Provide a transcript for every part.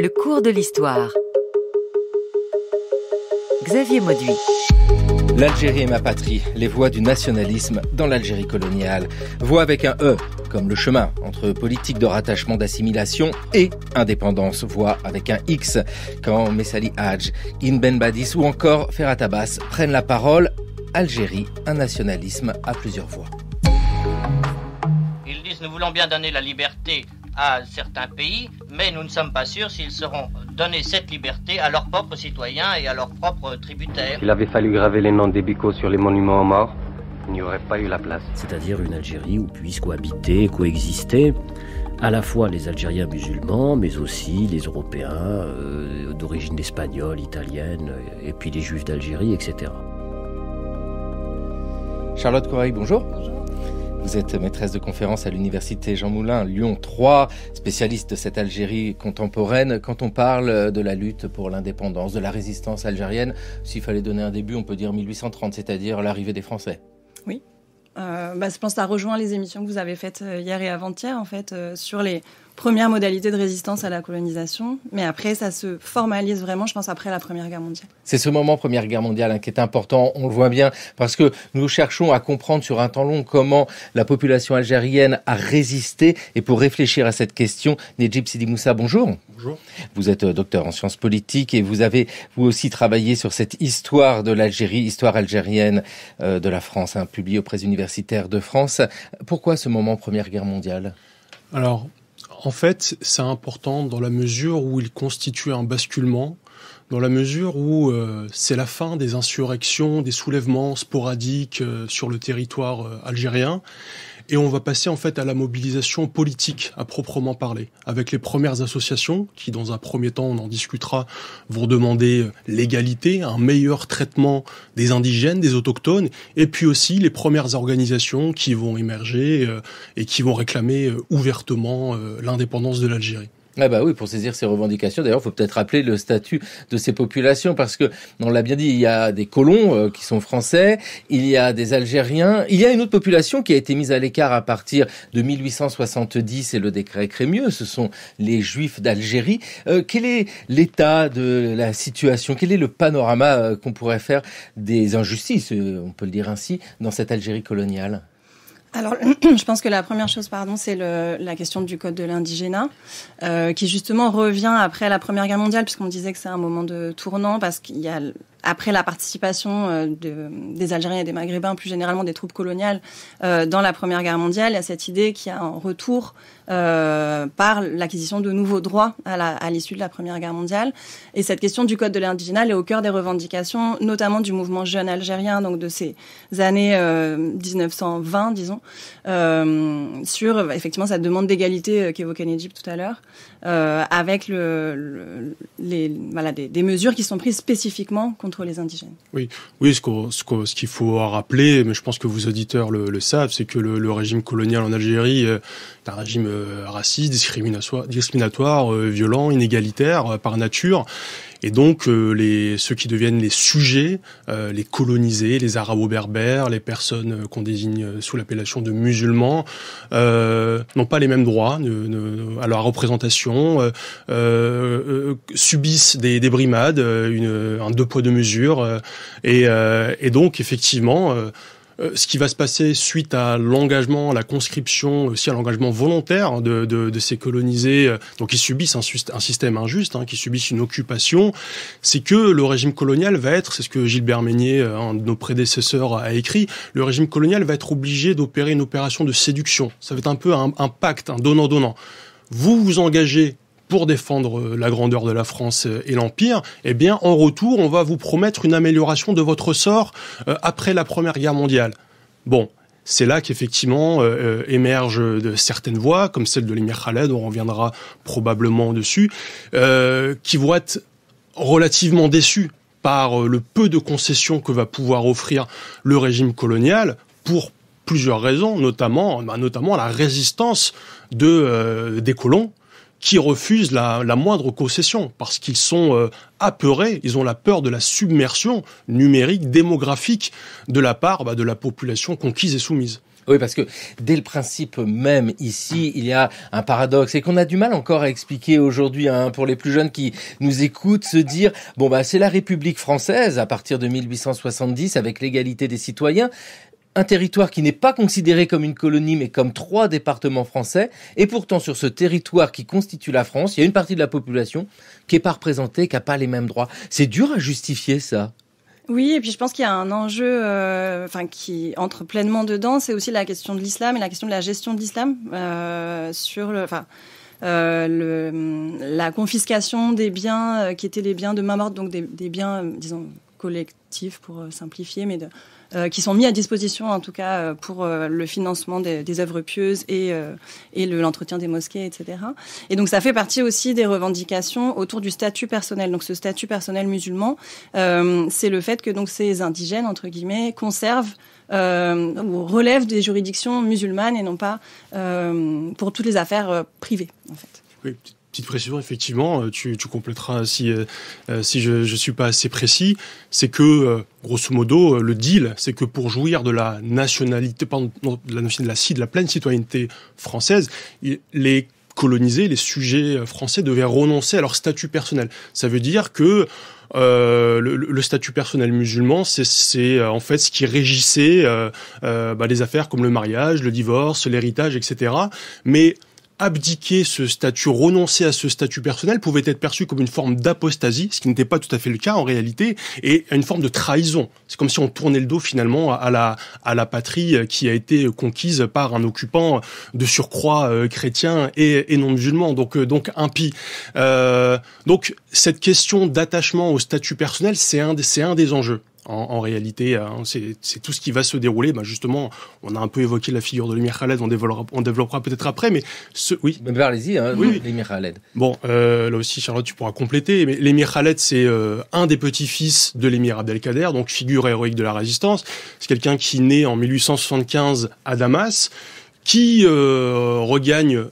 Le cours de l'histoire. Xavier Mauduit. L'Algérie est ma patrie, les voies du nationalisme dans l'Algérie coloniale. Voix avec un E, comme le chemin entre politique de rattachement d'assimilation et indépendance. Voix avec un X, quand Messali Hadj, In Ben Badis ou encore Ferhat Abbas prennent la parole. Algérie, un nationalisme à plusieurs voix. Ils disent nous voulons bien donner la liberté à certains pays, mais nous ne sommes pas sûrs s'ils seront donnés cette liberté à leurs propres citoyens et à leurs propres tributaires. Il avait fallu graver les noms des bicots sur les monuments aux morts, il n'y aurait pas eu la place. C'est-à-dire une Algérie où puissent cohabiter, coexister à la fois les Algériens musulmans, mais aussi les Européens euh, d'origine espagnole, italienne, et puis les Juifs d'Algérie, etc. Charlotte Corail, Bonjour. Vous êtes maîtresse de conférence à l'université Jean Moulin Lyon 3, spécialiste de cette Algérie contemporaine. Quand on parle de la lutte pour l'indépendance, de la résistance algérienne, s'il fallait donner un début, on peut dire 1830, c'est-à-dire l'arrivée des Français. Oui. Euh, bah, je pense que ça rejoint les émissions que vous avez faites euh, hier et avant-hier, en fait, euh, sur les, première modalité de résistance à la colonisation. Mais après, ça se formalise vraiment, je pense, après la Première Guerre mondiale. C'est ce moment Première Guerre mondiale hein, qui est important, on le voit bien, parce que nous cherchons à comprendre sur un temps long comment la population algérienne a résisté. Et pour réfléchir à cette question, Nejib Sidi Moussa, bonjour. Bonjour. Vous êtes euh, docteur en sciences politiques et vous avez vous aussi travaillé sur cette histoire de l'Algérie, histoire algérienne euh, de la France, hein, publiée aux universitaire universitaires de France. Pourquoi ce moment Première Guerre mondiale alors, en fait, c'est important dans la mesure où il constitue un basculement, dans la mesure où euh, c'est la fin des insurrections, des soulèvements sporadiques euh, sur le territoire euh, algérien, et on va passer en fait à la mobilisation politique à proprement parler, avec les premières associations qui, dans un premier temps, on en discutera, vont demander euh, l'égalité, un meilleur traitement des indigènes, des autochtones, et puis aussi les premières organisations qui vont émerger euh, et qui vont réclamer euh, ouvertement l'indépendance de l'Algérie. Ah bah oui, pour saisir ces revendications. D'ailleurs, il faut peut-être rappeler le statut de ces populations parce que, on l'a bien dit, il y a des colons euh, qui sont français, il y a des Algériens, il y a une autre population qui a été mise à l'écart à partir de 1870 et le décret Crémieux. Ce sont les Juifs d'Algérie. Euh, quel est l'état de la situation Quel est le panorama euh, qu'on pourrait faire des injustices, on peut le dire ainsi, dans cette Algérie coloniale alors, je pense que la première chose, pardon, c'est la question du code de l'indigénat, euh, qui justement revient après la Première Guerre mondiale, puisqu'on disait que c'est un moment de tournant, parce qu'il y a après la participation euh, des Algériens et des Maghrébins, plus généralement des troupes coloniales, euh, dans la Première Guerre mondiale, il y a cette idée qu'il y a un retour euh, par l'acquisition de nouveaux droits à l'issue de la Première Guerre mondiale. Et cette question du code de l'indigénal est au cœur des revendications, notamment du mouvement jeune algérien, donc de ces années 1920, disons, sur effectivement cette demande d'égalité qu'évoquait Nedjib tout à l'heure, avec le, les, voilà, des, mesures qui sont prises spécifiquement oui, oui ce, qu'il faut rappeler, mais je pense que vos auditeurs le, savent, c'est que le, régime colonial en Algérie euh, est un régime euh, raciste, discriminatoire euh, violent, inégalitaire par nature. Et donc, euh, les, ceux qui deviennent les sujets, euh, les colonisés, les arabo-berbères, les personnes euh, qu'on désigne sous l'appellation de musulmans, n'ont pas les mêmes droits à leur représentation, subissent des, des brimades, un deux poids deux mesures. Et, et, donc, effectivement, euh, ce qui va se passer suite à l'engagement, à la conscription, aussi à l'engagement volontaire de, ces colonisés, euh, donc ils subissent un, système injuste, hein, qui subissent une occupation, c'est que le régime colonial va être, c'est ce que Gilbert Meignet, euh, un de nos prédécesseurs, a écrit, le régime colonial va être obligé d'opérer une opération de séduction. Ça va être un peu un, un pacte, un donnant-donnant. Vous vous engagez pour défendre euh, la grandeur de la France euh, et l'Empire, eh bien, en retour, on va vous promettre une amélioration de votre sort euh, après la Première Guerre mondiale. Bon, c'est là qu'effectivement émergent de certaines voies, comme celle de l'émir Khaled, on reviendra probablement dessus, qui vont être relativement déçus par le peu de concessions que va pouvoir offrir le régime colonial pour plusieurs raisons, notamment, bah, notamment la résistance de, des colons qui refusent la, moindre concession parce qu'ils sont euh, apeurés, ils ont la peur de la submersion numérique, démographique de la part bah, de la population conquise et soumise. Oui, parce que dès le principe même ici, il y a un paradoxe et qu'on a du mal encore à expliquer aujourd'hui hein, pour les plus jeunes qui nous écoutent, se dire bon bah c'est la République française à partir de 1870 avec l'égalité des citoyens, un territoire qui n'est pas considéré comme une colonie mais comme trois départements français. Et pourtant, sur ce territoire qui constitue la France, il y a une partie de la population qui n'est pas représentée, qui n'a pas les mêmes droits. C'est dur à justifier ça. Oui, et puis je pense qu'il y a un enjeu, euh, enfin qui entre pleinement dedans, c'est aussi la question de l'islam et la question de la gestion de l'islam euh, sur le, enfin. Euh, le, la confiscation des biens qui étaient les biens de main morte, donc des biens, disons, collectifs pour euh, simplifier, mais de, euh, qui sont mis à disposition en tout cas euh, pour le financement des, œuvres pieuses et, l'entretien des mosquées, etc. Et donc ça fait partie aussi des revendications autour du statut personnel. Donc ce statut personnel musulman, c'est le fait que donc ces indigènes entre guillemets conservent ou relèvent des juridictions musulmanes et non pas pour toutes les affaires privées en fait. Oui, de précision, effectivement, euh, tu, tu compléteras si, euh, euh, si je ne suis pas assez précis, c'est que, grosso modo, le deal, c'est que pour jouir de la nationalité, pardon, de la, de, de la pleine citoyenneté française, les colonisés, les sujets français devaient renoncer à leur statut personnel. Ça veut dire que le, statut personnel musulman, c'est en fait ce qui régissait bah, les affaires comme le mariage, le divorce, l'héritage, etc. Mais abdiquer ce statut, renoncer à ce statut personnel pouvait être perçu comme une forme d'apostasie, ce qui n'était pas tout à fait le cas en réalité, et une forme de trahison. C'est comme si on tournait le dos finalement à la, à la patrie euh, qui a été conquise par un occupant de surcroît euh, chrétien et, non musulman, donc, euh, donc impie. Euh, donc cette question d'attachement au statut personnel, c'est un, un des enjeux en, en réalité. Euh, hein, c'est tout ce qui va se dérouler. Bah, justement, on a un peu évoqué la figure de l'émir Khaled, on développera, on développera peut-être après, mais ce, oui. Mais parlez-y, bah, hein, l'émir Khaled. Bon, euh, là aussi, Charlotte, tu pourras compléter. Mais l'émir Khaled, c'est euh, un des petits-fils de l'émir Abdelkader, donc figure héroïque de la résistance. C'est quelqu'un qui naît en 1875 à Damas qui euh, regagne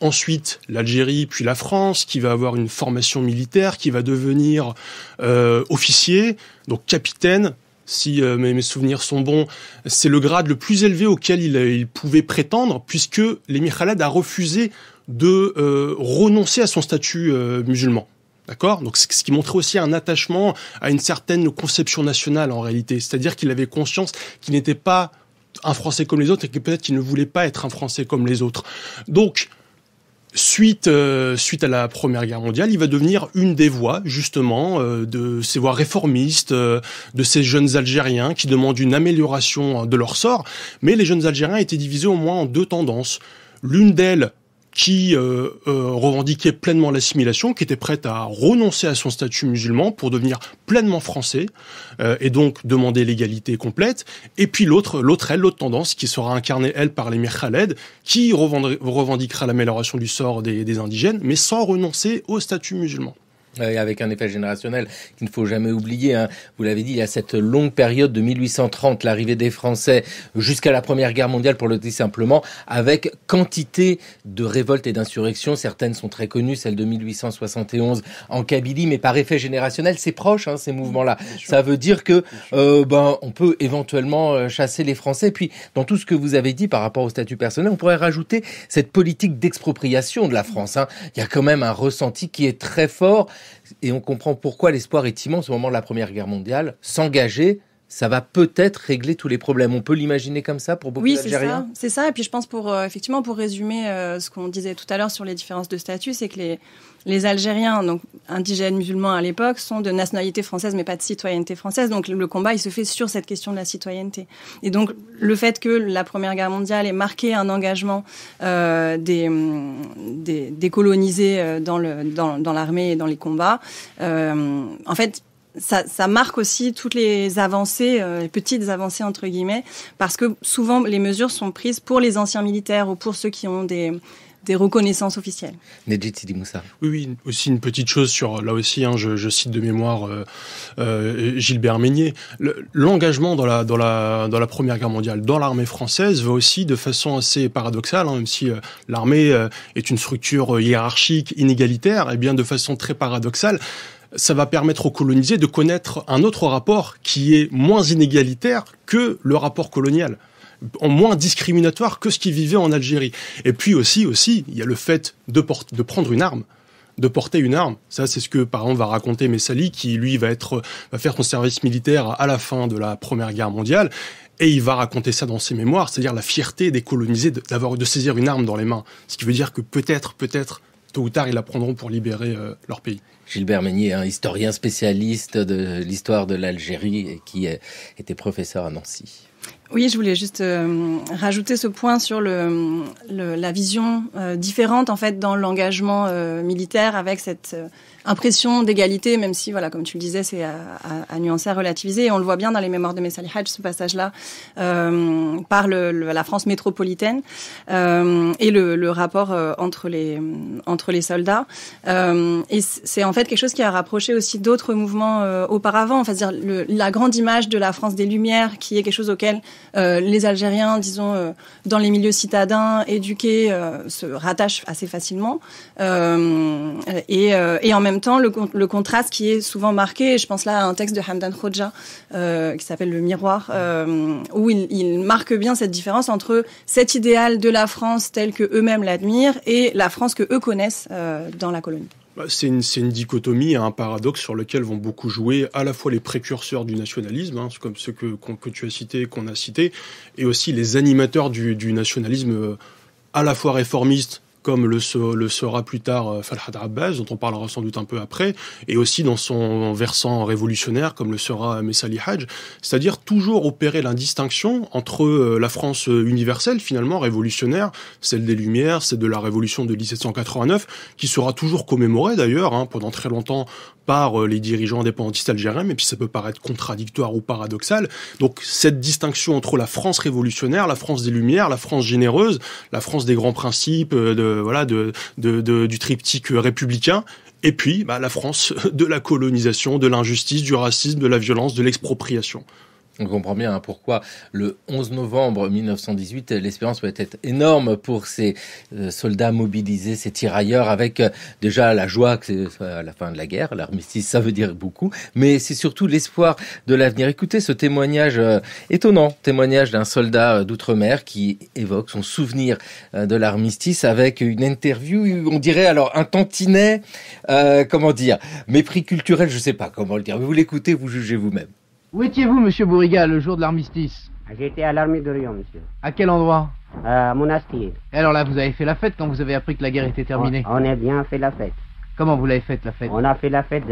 ensuite l'Algérie, puis la France, qui va avoir une formation militaire, qui va devenir euh, officier, donc capitaine. Si euh, mes, souvenirs sont bons, c'est le grade le plus élevé auquel il, euh, pouvait prétendre, puisque l'émir Khaled a refusé de euh, renoncer à son statut musulman. D'accord Donc, ce qui montrait aussi un attachement à une certaine conception nationale en réalité. C'est-à-dire qu'il avait conscience qu'il n'était pas un Français comme les autres et que peut-être qu'il ne voulait pas être un Français comme les autres. Donc, Suite, euh, suite à la Première Guerre mondiale, il va devenir une des voix, justement, euh, de ces voix réformistes, euh, de ces jeunes Algériens qui demandent une amélioration de leur sort. Mais les jeunes Algériens étaient divisés au moins en deux tendances. L'une d'elles qui euh, euh, revendiquait pleinement l'assimilation, qui était prête à renoncer à son statut musulman pour devenir pleinement français euh, et donc demander l'égalité complète. Et puis l'autre, l'autre elle, l'autre tendance qui sera incarnée elle par l'émir Khaled, qui revendiquera l'amélioration du sort des indigènes, mais sans renoncer au statut musulman. Euh, avec un effet générationnel qu'il ne faut jamais oublier. Hein. Vous l'avez dit, il y a cette longue période de 1830, l'arrivée des Français jusqu'à la Première Guerre mondiale, pour le dire simplement, avec quantité de révoltes et d'insurrections. Certaines sont très connues, celle de 1871 en Kabylie, mais par effet générationnel, c'est proche hein, ces mouvements-là. Ça veut dire que euh, ben on peut éventuellement euh, chasser les Français. Puis dans tout ce que vous avez dit par rapport au statut personnel, on pourrait rajouter cette politique d'expropriation de la France. Hein. Il y a quand même un ressenti qui est très fort et on comprend pourquoi l'espoir est immense au moment de la Première Guerre mondiale. S'engager, ça va peut-être régler tous les problèmes. On peut l'imaginer comme ça pour beaucoup oui, d'Algériens. Oui, c'est ça. Et puis je pense pour euh, effectivement pour résumer euh, ce qu'on disait tout à l'heure sur les différences de statut, c'est que les les Algériens, donc indigènes musulmans à l'époque, sont de nationalité française mais pas de citoyenneté française. Donc le combat, il se fait sur cette question de la citoyenneté. Et donc le fait que la Première Guerre mondiale ait marqué un engagement euh, des, des, des, colonisés euh, dans l'armée dans, et dans les combats, euh, en fait, ça, marque aussi toutes les avancées, euh, les petites avancées entre guillemets, parce que souvent les mesures sont prises pour les anciens militaires ou pour ceux qui ont des, des reconnaissances officielles. Nedjit Sidi Moussa. Oui, oui, aussi une petite chose sur, là aussi, hein, je, cite de mémoire euh, euh, Gilbert Meignet, l'engagement dans la, dans, la, dans la Première Guerre mondiale, dans l'armée française, va aussi de façon assez paradoxale, hein, même si euh, l'armée est une structure hiérarchique, inégalitaire, et eh bien de façon très paradoxale, ça va permettre aux colonisés de connaître un autre rapport qui est moins inégalitaire que le rapport colonial en moins discriminatoire que ce qu'ils vivaient en Algérie. Et puis aussi, aussi, il y a le fait de, prendre une arme de porter une arme. Ça, c'est ce que, par exemple, va raconter Messali, qui, lui, va, faire son service militaire à la fin de la Première Guerre mondiale. Et il va raconter ça dans ses mémoires, c'est-à-dire la fierté des colonisés d'avoir, de saisir une arme dans les mains. Ce qui veut dire que peut-être, peut-être, tôt ou tard, ils la prendront pour libérer euh, leur pays. Gilbert Meunier, un historien spécialiste de l'histoire de l'Algérie qui euh, était professeur à Nancy. Oui, je voulais juste euh, rajouter ce point sur le, la vision euh, différente en fait dans l'engagement euh, militaire avec cette impression d'égalité, même si voilà, comme tu le disais, c'est à, nuancer, à relativiser. Et on le voit bien dans les mémoires de Messali Hadj, ce passage-là par le, la France métropolitaine et le, le rapport entre les entre les soldats. et c'est en fait quelque chose qui a rapproché aussi d'autres mouvements auparavant. Enfin, fait, dire la grande image de la France des Lumières, qui est quelque chose auquel euh, les Algériens, disons, euh, dans les milieux citadins, éduqués, euh, se rattachent assez facilement. Et, et, en même temps, le, contraste qui est souvent marqué, je pense là à un texte de Hamdan Khodja, qui s'appelle Le Miroir, où il, il, marque bien cette différence entre cet idéal de la France tel que eux-mêmes l'admirent et la France que eux connaissent dans la colonie. Bah, c'est une, dichotomie dichotomie, hein, un paradoxe sur lequel vont beaucoup jouer à la fois les précurseurs du nationalisme, hein, comme ceux que, tu as cités, qu'on a cités, et aussi les animateurs du nationalisme euh, à la fois réformiste comme le, sera plus tard euh, Falhad Abbas, dont on parlera sans doute un peu après, et aussi dans son versant révolutionnaire, comme le sera Messali Hadj, c'est-à-dire toujours opérer l'indistinction entre euh, la France universelle, finalement révolutionnaire, celle des Lumières, celle de la révolution de 1789, qui sera toujours commémorée d'ailleurs hein, pendant très longtemps par euh, les dirigeants indépendantistes algériens, mais puis ça peut paraître contradictoire ou paradoxal. Donc cette distinction entre la France révolutionnaire, la France des Lumières, la France généreuse, la France des grands principes, euh, de, voilà, de, du triptyque euh, républicain, et puis bah, la France de la colonisation, de l'injustice, du racisme, de la violence, de l'expropriation. On comprend bien hein, pourquoi le 11 novembre 1918, l'espérance peut être énorme pour ces euh, soldats mobilisés, ces tirailleurs, avec euh, déjà la joie que c'est euh, la fin de la guerre, l'armistice, ça veut dire beaucoup, mais c'est surtout l'espoir de l'avenir. Écoutez ce témoignage étonnant, témoignage d'un soldat d'outre-mer qui évoque son souvenir de l'armistice avec une interview, on dirait alors un tantinet, comment dire, mépris culturel, je sais pas comment le dire, vous l'écoutez, vous jugez vous-même. Où étiez-vous, monsieur Bourriga, le jour de l'armistice ah, J'étais à l'armée de Lyon, monsieur. À quel endroit À Monastier. Et alors là, vous avez fait la fête quand vous avez appris que la guerre était terminée On, a bien fait la fête. Comment vous l'avez faite, la fête On a fait la fête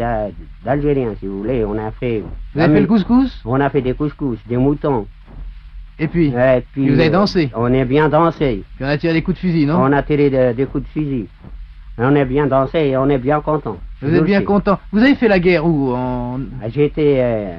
d'Algériens, si vous voulez. On a fait... Vous avez ah, fait le couscous On a fait des couscous, des moutons. Et puis, et puis, vous avez euh, dansé On a bien dansé. Puis on a tiré des coups de fusil, non On a tiré des coups de fusil. On a bien dansé et on est bien content. Vous êtes bien content. Vous avez fait la guerre où en... Ah, j'étais euh,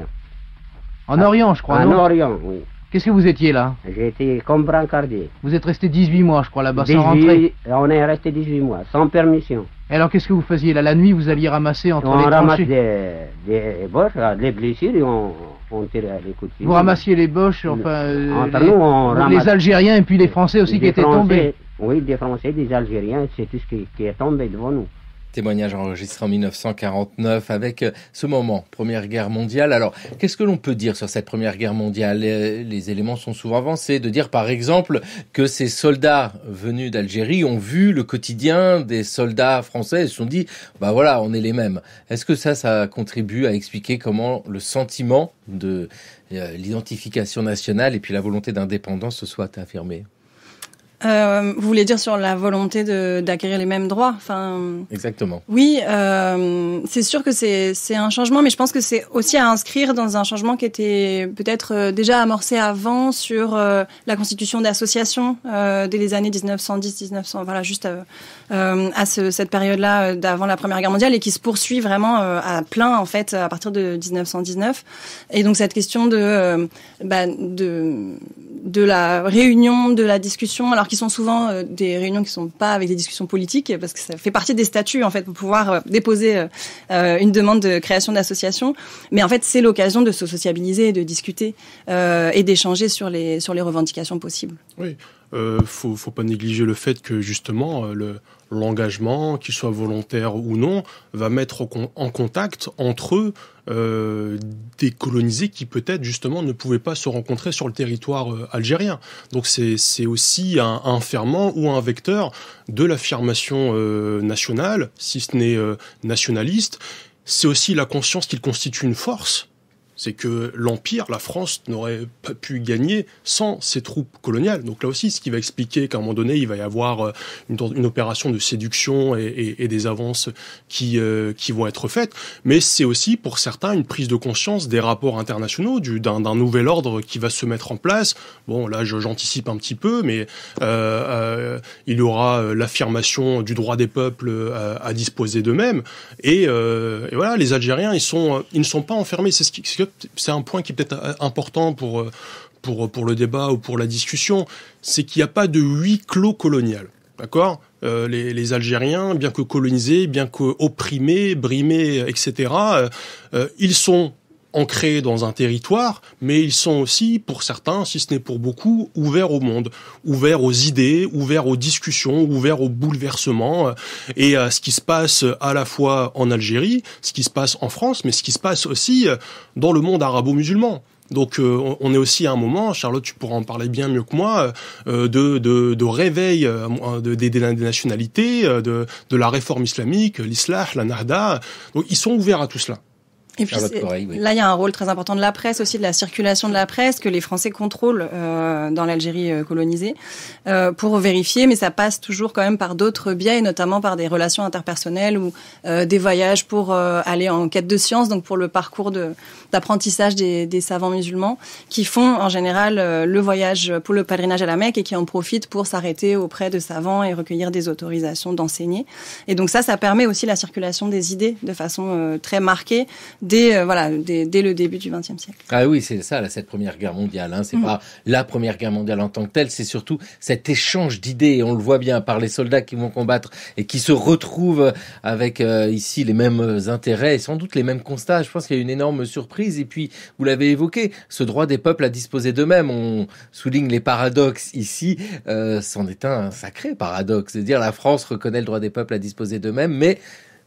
en ah. Orient, je crois. En Orient, oui. Qu'est-ce que vous étiez là J'ai été comme brancardier. Vous êtes resté 18 mois, je crois, là-bas, sans rentrer On est resté 18 mois, sans permission. Et alors, qu'est-ce que vous faisiez là La nuit, vous alliez ramasser entre les tranchées On ramasse des, des boches, euh, des blessures et on, on tirait les coups Vous ramassiez les boches, enfin... Euh, entre les, nous, on Les Algériens et puis les Français aussi qui étaient tombés. Oui, des Français, des Algériens, c'est tout ce qui est tombé devant nous. Témoignage enregistré en 1949 avec euh, ce moment, Première Guerre mondiale. Alors, qu'est-ce que l'on peut dire sur cette Première Guerre mondiale Les éléments sont souvent avancés. De dire, par exemple, que ces soldats venus d'Algérie ont vu le quotidien des soldats français et se sont dit, bah voilà, on est les mêmes. Est-ce que ça, ça contribue à expliquer comment le sentiment de euh, l'identification nationale et puis la volonté d'indépendance se soit affirmée euh, vous voulez dire sur la volonté d'acquérir les mêmes droits enfin, Exactement. Oui, euh, c'est sûr que c'est un changement, mais je pense que c'est aussi à inscrire dans un changement qui était peut-être euh, déjà amorcé avant sur euh, la constitution d'associations euh, dès les années 1910-1900, voilà, juste euh, à cette période-là euh, d'avant la Première Guerre mondiale et qui se poursuit vraiment euh, à plein en fait à partir de 1919. Et donc cette question bah, de de la réunion, de la discussion, alors qu'ils sont souvent des réunions qui ne sont pas avec des discussions politiques, parce que ça fait partie des statuts en fait pour pouvoir déposer une demande de création d'association. Mais en fait, c'est l'occasion de se sociabiliser, de discuter et d'échanger sur les sur les revendications possibles. Oui, il euh, ne faut, pas négliger le fait que justement euh, l'engagement, qu'il soit volontaire ou non, va mettre en, contact entre eux des colonisés qui peut-être justement ne pouvaient pas se rencontrer sur le territoire euh, algérien. Donc c'est, aussi un, un, ferment ou un vecteur de l'affirmation euh, nationale, si ce n'est nationaliste. C'est aussi la conscience qu'il constitue une force c'est que l'Empire, la France, n'aurait pas pu gagner sans ses troupes coloniales. Donc là aussi, ce qui va expliquer qu'à un moment donné, il va y avoir euh, une, opération de séduction et, des avances qui, euh, qui vont être faites. Mais c'est aussi, pour certains, une prise de conscience des rapports internationaux, d'un nouvel ordre qui va se mettre en place. Bon, là, j'anticipe un petit peu, mais euh, il y aura l'affirmation du droit des peuples à, disposer d'eux-mêmes. Et, voilà, les Algériens, ils, sont, ils ne sont pas enfermés. C'est ce qui c'est un point qui est peut-être euh, important pour, euh, euh, pour, le débat ou pour la discussion, c'est qu'il n'y a pas de huis clos colonial. D'accord les, Algériens, bien que colonisés, bien que opprimés, brimés, etc., ils sont ancrés dans un territoire, mais ils sont aussi, pour certains, si ce n'est pour beaucoup, ouverts au monde, ouverts aux idées, ouverts aux discussions, ouverts aux bouleversements euh, et à euh, ce qui se passe à la fois en Algérie, ce qui se passe en France, mais ce qui se passe aussi euh, dans le monde arabo-musulman. Donc on est aussi à un moment, Charlotte, tu pourras en parler bien mieux que moi, de, de, de, réveil de, des nationalités, de, la réforme islamique, l'islah, la nahda. Donc ils sont ouverts à tout cela. Et puis là, il y a un rôle très important de la presse aussi, de la circulation de la presse que les Français contrôlent euh, dans l'Algérie euh, colonisée euh, pour vérifier, mais ça passe toujours quand même par d'autres biais, notamment par des relations interpersonnelles ou euh, des voyages pour euh, aller en quête de science, donc pour le parcours d'apprentissage des, des, savants musulmans qui font en général le voyage pour le pèlerinage à la Mecque et qui en profitent pour s'arrêter auprès de savants et recueillir des autorisations d'enseigner. Et donc ça, ça permet aussi la circulation des idées de façon très marquée dès euh, voilà dès, le début du XXe siècle. Ah oui, c'est ça, la cette Première Guerre mondiale. Hein, c'est mm. pas la Première Guerre mondiale en tant que telle, c'est surtout cet échange d'idées. On le voit bien par les soldats qui vont combattre et qui se retrouvent avec euh, ici les mêmes intérêts et sans doute les mêmes constats. Je pense qu'il y a une énorme surprise. Et puis vous l'avez évoqué, ce droit des peuples à disposer d'eux-mêmes. On souligne les paradoxes ici. Euh, c'en est un sacré paradoxe. C'est-à-dire la France reconnaît le droit des peuples à disposer d'eux-mêmes, mais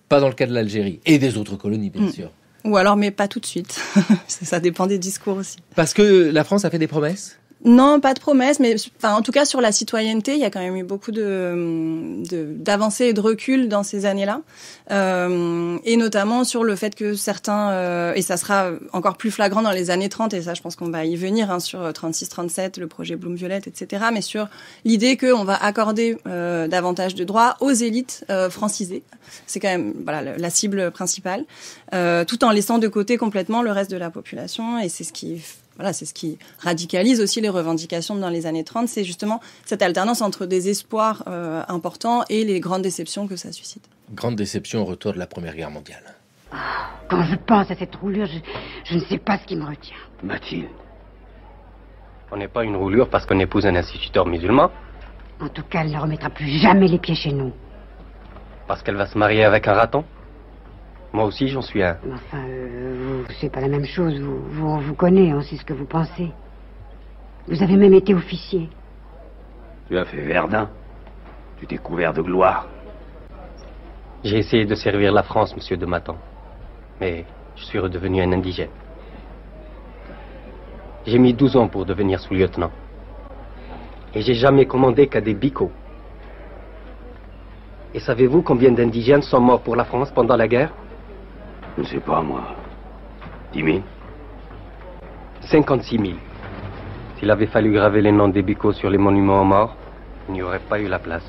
pas dans le cas de l'Algérie et des autres colonies, bien mm. sûr. Ou alors, mais pas tout de suite. ça dépend des discours aussi. Parce que la France a fait des promesses non, pas de promesses, mais enfin, en tout cas sur la citoyenneté, il y a quand même eu beaucoup de hum, d'avancées et de recul dans ces années-là, hum, et notamment sur le fait que certains, euh, et ça sera encore plus flagrant dans les années 30, et ça je pense qu'on va y venir hein, sur 36-37, le projet Bloom Violette, etc., mais sur l'idée qu'on va accorder euh, davantage de droits aux élites euh, francisées, c'est quand même voilà la cible principale, tout en laissant de côté complètement le reste de la population, et c'est ce qui voilà, c'est ce qui radicalise aussi les revendications dans les années 30, c'est justement cette alternance entre des espoirs euh, importants et les grandes déceptions que ça suscite. Grande déception au retour de la Première Guerre mondiale. Ah, quand je pense à cette roulure, je, je, ne sais pas ce qui me retient. Mathilde, on n'est pas une roulure parce qu'on épouse un instituteur musulman. En tout cas, elle ne remettra plus jamais les pieds chez nous. Parce qu'elle va se marier avec un raton moi aussi, j'en suis un. Enfin, euh, c'est pas la même chose. Vous, vous, on vous connaît, on sait ce que vous pensez. Vous avez même été officier. Tu as fait Verdun. Tu t'es couvert de gloire. J'ai essayé de servir la France, monsieur de Matan. Mais je suis redevenu un indigène. J'ai mis 12 ans pour devenir sous-lieutenant. Et j'ai jamais commandé qu'à des bicots. Et savez-vous combien d'indigènes sont morts pour la France pendant la guerre je ne sais pas, moi. 10 000 56 000. S'il avait fallu graver les noms des bicots sur les monuments aux morts, il n'y aurait pas eu la place.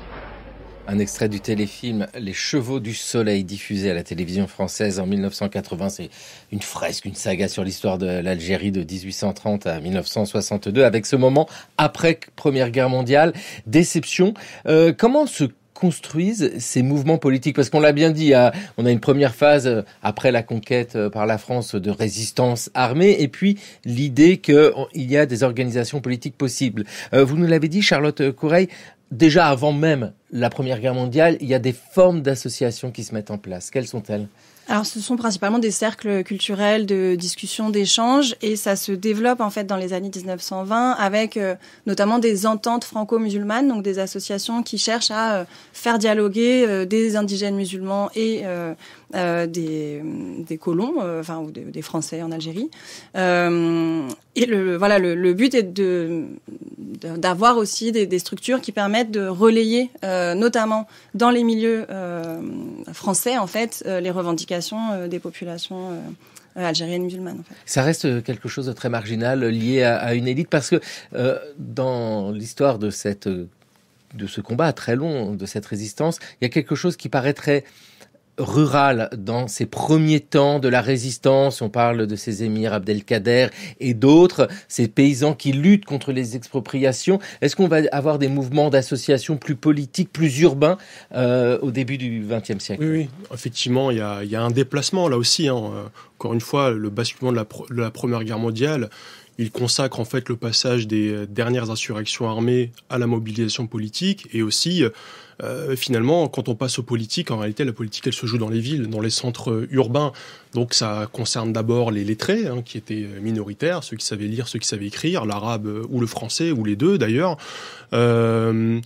Un extrait du téléfilm Les Chevaux du Soleil, diffusé à la télévision française en 1980. C'est une fresque, une saga sur l'histoire de l'Algérie de 1830 à 1962, avec ce moment après Première Guerre mondiale. Déception. Euh, comment se construisent ces mouvements politiques Parce qu'on l'a bien dit, hein, on a une première phase euh, après la conquête euh, par la France de résistance armée, et puis l'idée qu'il y a des organisations politiques possibles. Euh, vous nous l'avez dit, Charlotte Coureil, déjà avant même la Première Guerre mondiale, il y a des formes d'associations qui se mettent en place. Quelles sont-elles alors, ce sont principalement des cercles culturels de discussion, d'échange, et ça se développe en fait dans les années 1920 avec euh, notamment des ententes franco-musulmanes, donc des associations qui cherchent à euh, faire dialoguer euh, des indigènes musulmans et euh, des, des, colons, euh, enfin ou des, Français en Algérie. Euh, et le voilà, le, but est de d'avoir aussi des, structures qui permettent de relayer, notamment dans les milieux français en fait, les revendications des populations algériennes musulmanes. Ça reste quelque chose de très marginal lié à, une élite parce que dans l'histoire de cette de ce combat très long, de cette résistance, il y a quelque chose qui paraîtrait rural dans ses premiers temps de la résistance. On parle de ces émirs Abdelkader et d'autres, ces paysans qui luttent contre les expropriations. Est-ce qu'on va avoir des mouvements d'association plus politiques, plus urbains euh, au début du XXe siècle oui, effectivement, il y a, un déplacement là aussi. Hein. Encore une fois, le basculement de la Première Guerre mondiale, il consacre en fait le passage des euh, dernières insurrections armées à la mobilisation politique et aussi euh, euh, finalement, quand on passe aux politiques, en réalité, la politique, elle se joue dans les villes, dans les centres euh, urbains. Donc ça concerne d'abord les lettrés, hein, qui étaient euh, minoritaires, ceux qui savaient lire, ceux qui savaient écrire, l'arabe ou le français, ou les deux d'ailleurs. Euh,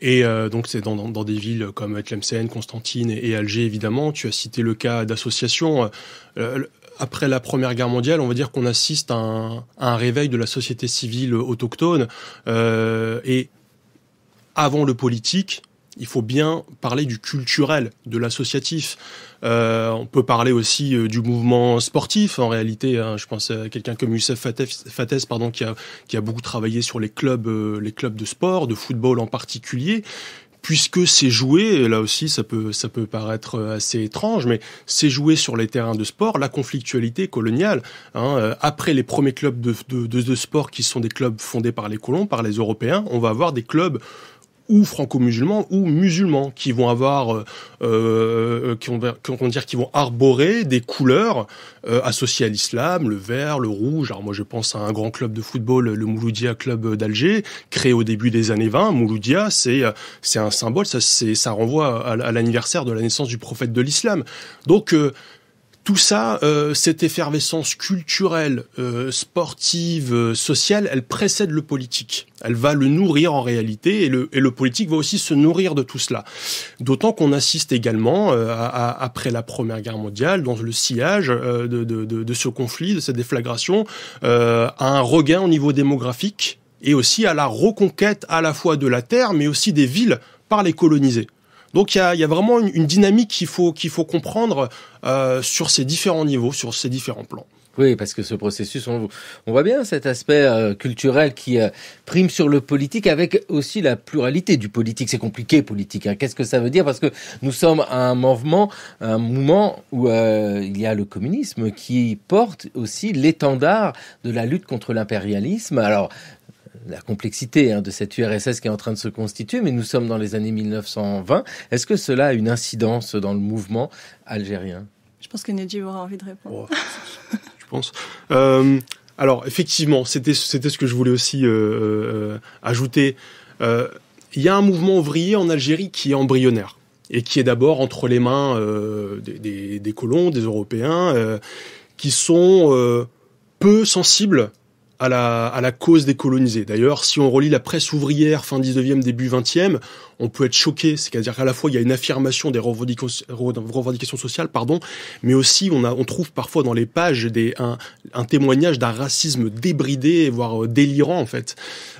et donc c'est dans, des villes comme Tlemcen, Constantine et, Alger évidemment. Tu as cité le cas d'associations. après la Première Guerre mondiale, on va dire qu'on assiste à un, réveil de la société civile autochtone. Euh, et avant le politique, il faut bien parler du culturel, de l'associatif. Euh, on peut parler aussi euh, du mouvement sportif. En réalité, hein. je pense à quelqu'un comme Youssef Fates, pardon, qui a, beaucoup travaillé sur les clubs, euh, les clubs de sport, de football en particulier. Puisque c'est joué, là aussi ça peut, paraître assez étrange, mais c'est joué sur les terrains de sport, la conflictualité coloniale. Hein. après les premiers clubs de sport qui sont des clubs fondés par les colons, par les Européens, on va avoir des clubs ou franco-musulmans ou musulmans qui vont avoir, euh, euh qui, vont, qui, dire, qui vont arborer des couleurs euh, associées à l'islam, le vert, le rouge. Alors moi, je pense à un grand club de football, le Mouloudia Club d'Alger, créé au début des années 20. Mouloudia, c'est euh, c'est un symbole, ça, c'est ça renvoie à, l'anniversaire de la naissance du prophète de l'islam. Donc tout ça, euh, cette effervescence culturelle, euh, sportive, euh, sociale, elle précède le politique. Elle va le nourrir en réalité et le, politique va aussi se nourrir de tout cela. D'autant qu'on assiste également, après la Première Guerre mondiale, dans le sillage de, ce conflit, de cette déflagration, à un regain au niveau démographique et aussi à la reconquête à la fois de la terre mais aussi des villes par les colonisés. Donc il y a, vraiment une, dynamique qu'il faut, comprendre euh, sur ces différents niveaux, sur ces différents plans. Oui, parce que ce processus, on, voit bien cet aspect euh, culturel qui euh, prime sur le politique, avec aussi la pluralité du politique. C'est compliqué, politique. Hein. Qu'est-ce que ça veut dire Parce que nous sommes à un mouvement, moment où il y a le communisme qui porte aussi l'étendard de la lutte contre l'impérialisme. Alors, la complexité hein, de cette URSS qui est en train de se constituer, mais nous sommes dans les années 1920. Est-ce que cela a une incidence dans le mouvement algérien Je pense que Nedji aura envie de répondre. Oh, je pense. Euh, alors, effectivement, c'était ce que je voulais aussi euh, euh, ajouter. Il y a un mouvement ouvrier en Algérie qui est embryonnaire et qui est d'abord entre les mains des, colons, des Européens, qui sont peu sensibles à la, à la cause des colonisés. D'ailleurs, si on relit la presse ouvrière fin 19e, début 20e, on peut être choqué, c'est-à-dire qu'à la fois il y a une affirmation des revendications, revendications sociales, pardon, mais aussi on, a, on trouve parfois dans les pages des, un, un témoignage d'un racisme débridé, voire euh, délirant en fait.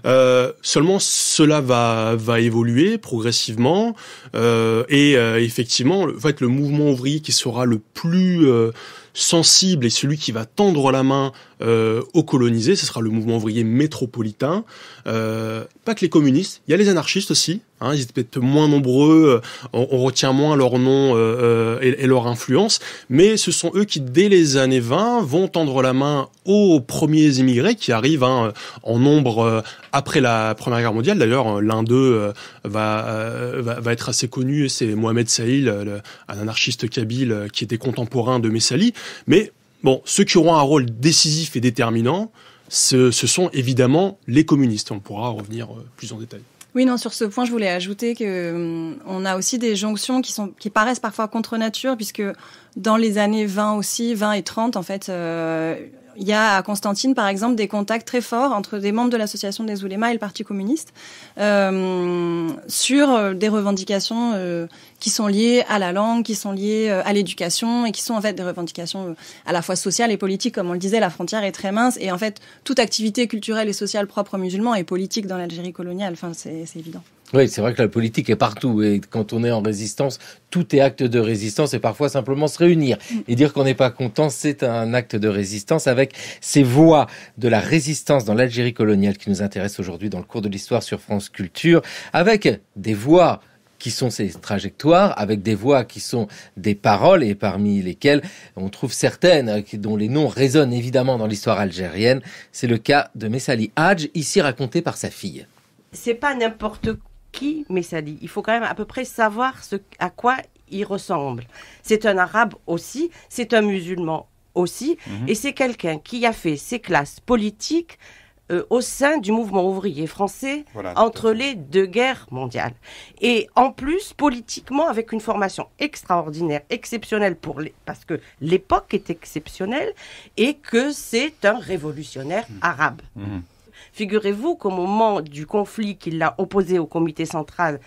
Euh, seulement cela va, va évoluer progressivement euh, et euh, effectivement, en fait, le mouvement ouvrier qui sera le plus euh, sensible et celui qui va tendre la main euh, aux colonisés, ce sera le mouvement ouvrier métropolitain. Euh, pas que les communistes, il y a les anarchistes aussi, Hein, ils étaient peut-être moins nombreux, euh, on, retient moins leur nom euh, euh, et, leur influence, mais ce sont eux qui, dès les années 20, vont tendre la main aux premiers immigrés qui arrivent hein, en nombre après la Première Guerre mondiale. D'ailleurs, l'un d'eux va, va, être assez connu, c'est Mohamed Saïl, un anarchiste kabyle qui était contemporain de Messali. Mais bon, ceux qui auront un rôle décisif et déterminant, ce, ce sont évidemment les communistes. On pourra revenir plus en détail. Oui, non, sur ce point, je voulais ajouter que hum, on a aussi des jonctions qui sont qui paraissent parfois contre nature, puisque dans les années 20 aussi, 20 et 30, en fait, euh, il y a à Constantine, par exemple, des contacts très forts entre des membres de l'association des oulémas et le Parti communiste euh, sur euh, des revendications euh, qui sont liées à la langue, qui sont liées à l'éducation et qui sont en fait des revendications à la fois sociales et politiques. Comme on le disait, la frontière est très mince et en fait toute activité culturelle et sociale propre aux musulmans est politique dans l'Algérie coloniale. Enfin, c'est évident. Oui, c'est vrai que la politique est partout. Et quand on est en résistance, tout est acte de résistance et parfois simplement se réunir. Mm. Et dire qu'on n'est pas content, c'est un acte de résistance avec ces voix de la résistance dans l'Algérie coloniale qui nous intéressent aujourd'hui dans le cours de l'histoire sur France Culture, avec des voix qui sont ces trajectoires, avec des voix qui sont des paroles, et parmi lesquelles on trouve certaines dont les noms résonnent évidemment dans l'histoire algérienne. C'est le cas de Messali Hadj, ici raconté par sa fille. C'est pas n'importe qui Messali. Il faut quand même à peu près savoir ce, à quoi il ressemble. C'est un arabe aussi, c'est un musulman aussi, mhm. et c'est quelqu'un qui a fait ses classes politiques euh, au sein du mouvement ouvrier français entre les deux guerres mondiales. Et en plus, politiquement, avec une formation extraordinaire, exceptionnelle, pour parce que l'époque est exceptionnelle, et que c'est un révolutionnaire arabe. Mhm. Figurez-vous qu'au moment du conflit qu'il a opposé au comité central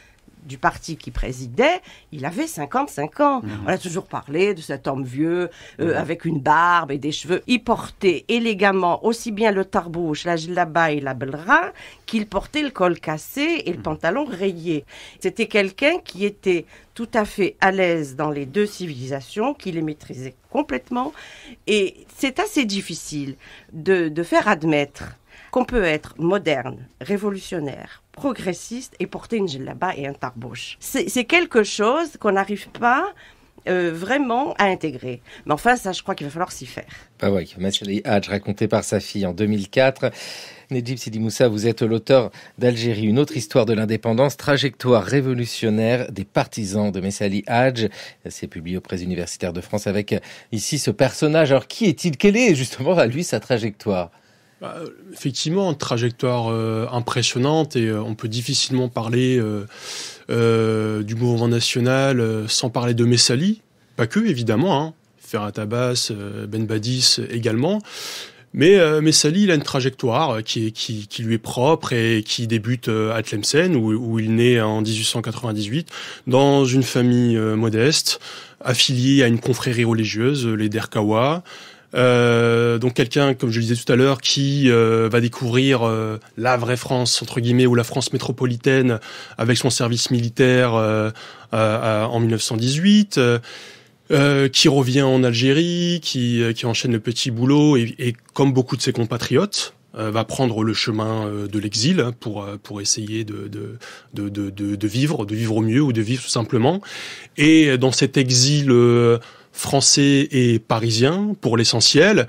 du parti qui présidait, il avait 55 ans. Mhm. On a toujours parlé de cet homme vieux, euh, mhm. avec une barbe et des cheveux. Il portait élégamment aussi bien le tarbouche, la djellaba et la belra, qu'il portait le col cassé et le mhm. pantalon rayé. C'était quelqu'un qui était tout à fait à l'aise dans les deux civilisations, qui les maîtrisait complètement. Et c'est assez difficile de faire admettre qu'on peut être moderne, révolutionnaire, progressiste et porter une là-bas et un tarbouche. C'est quelque chose qu'on n'arrive pas euh, vraiment à intégrer. Mais enfin, ça, je crois qu'il va falloir s'y faire. Bah oui, Messali Hadj, raconté par sa fille en 2004. Nedjib Sidi Moussa, vous êtes l'auteur d'Algérie, une autre histoire de l'indépendance, trajectoire révolutionnaire des partisans de Messali Hadj. C'est publié aux Presse universitaires de France avec ici ce personnage. Alors qui est-il Quelle est justement à lui sa trajectoire bah, effectivement, trajectoire euh, impressionnante et euh, on peut difficilement parler euh, du mouvement national sans parler de Messali, pas que évidemment, hein. Ferrat Abbas, Ben Badis également. Mais Messali, il a une trajectoire qui, qui, lui est propre et qui débute à Tlemcen, où, où il naît en 1898, dans une famille modeste, affiliée à une confrérie religieuse, les Derkawa. Euh, donc quelqu'un, comme je le disais tout à l'heure, qui euh, va découvrir euh, la vraie France entre guillemets ou la France métropolitaine avec son service militaire en 1918. qui revient en Algérie, qui, qui, enchaîne le petit boulot et, comme beaucoup de ses compatriotes, va prendre le chemin de l'exil hein, pour pour essayer de de, de de, de vivre, de vivre au mieux ou de vivre tout simplement. Et dans cet exil français et parisien pour l'essentiel,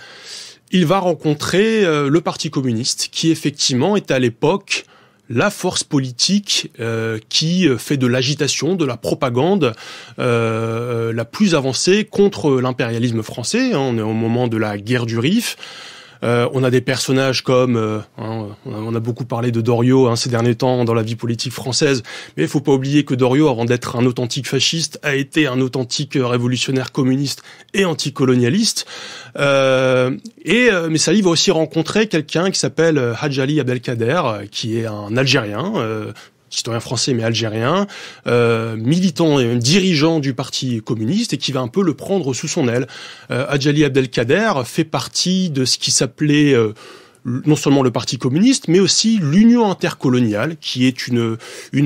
il va rencontrer euh, le Parti communiste, qui effectivement est à l'époque la force politique euh, qui euh, fait de l'agitation, de la propagande la plus avancée contre l'impérialisme français. Hein. On est au moment de la guerre du Rif. Euh, on a des personnages comme, euh, hein, on a beaucoup parlé de Doriot hein, ces derniers temps dans la vie politique française, mais il faut pas oublier que Doriot, avant d'être un authentique fasciste, a été un authentique révolutionnaire communiste et anticolonialiste. Euh, et mais Sali va aussi rencontrer quelqu'un qui s'appelle Hadjali Abdelkader, qui est un Algérien citoyen français mais algérien, euh, militant et dirigeant du parti communiste et qui va un peu le prendre sous son aile. Euh, Adjali Abdelkader fait partie de ce qui s'appelait euh, non seulement le Parti communiste, mais aussi l'Union intercoloniale, qui est une,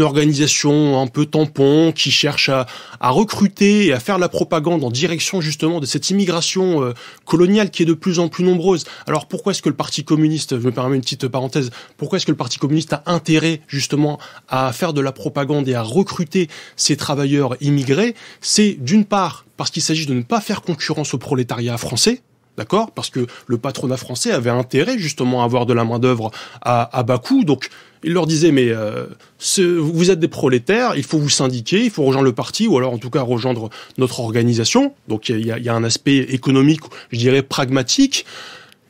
organisation un peu tampon, qui cherche à, recruter et à faire la propagande en direction justement de cette immigration euh, coloniale qui est de plus en plus nombreuse. Alors pourquoi est-ce que le Parti communiste, je me permets une petite parenthèse, pourquoi est-ce que le Parti communiste a intérêt justement à faire de la propagande et à recruter ces travailleurs immigrés C'est d'une part parce qu'il s'agit de ne pas faire concurrence au prolétariat français, D'accord Parce que le patronat français avait intérêt justement à avoir de la main-d'œuvre à, à bas coût. Donc, il leur disait mais euh, ce, vous êtes des prolétaires, il faut vous syndiquer, il faut rejoindre le parti ou alors en tout cas rejoindre notre organisation. Donc il y, y, a un aspect économique, je dirais pragmatique.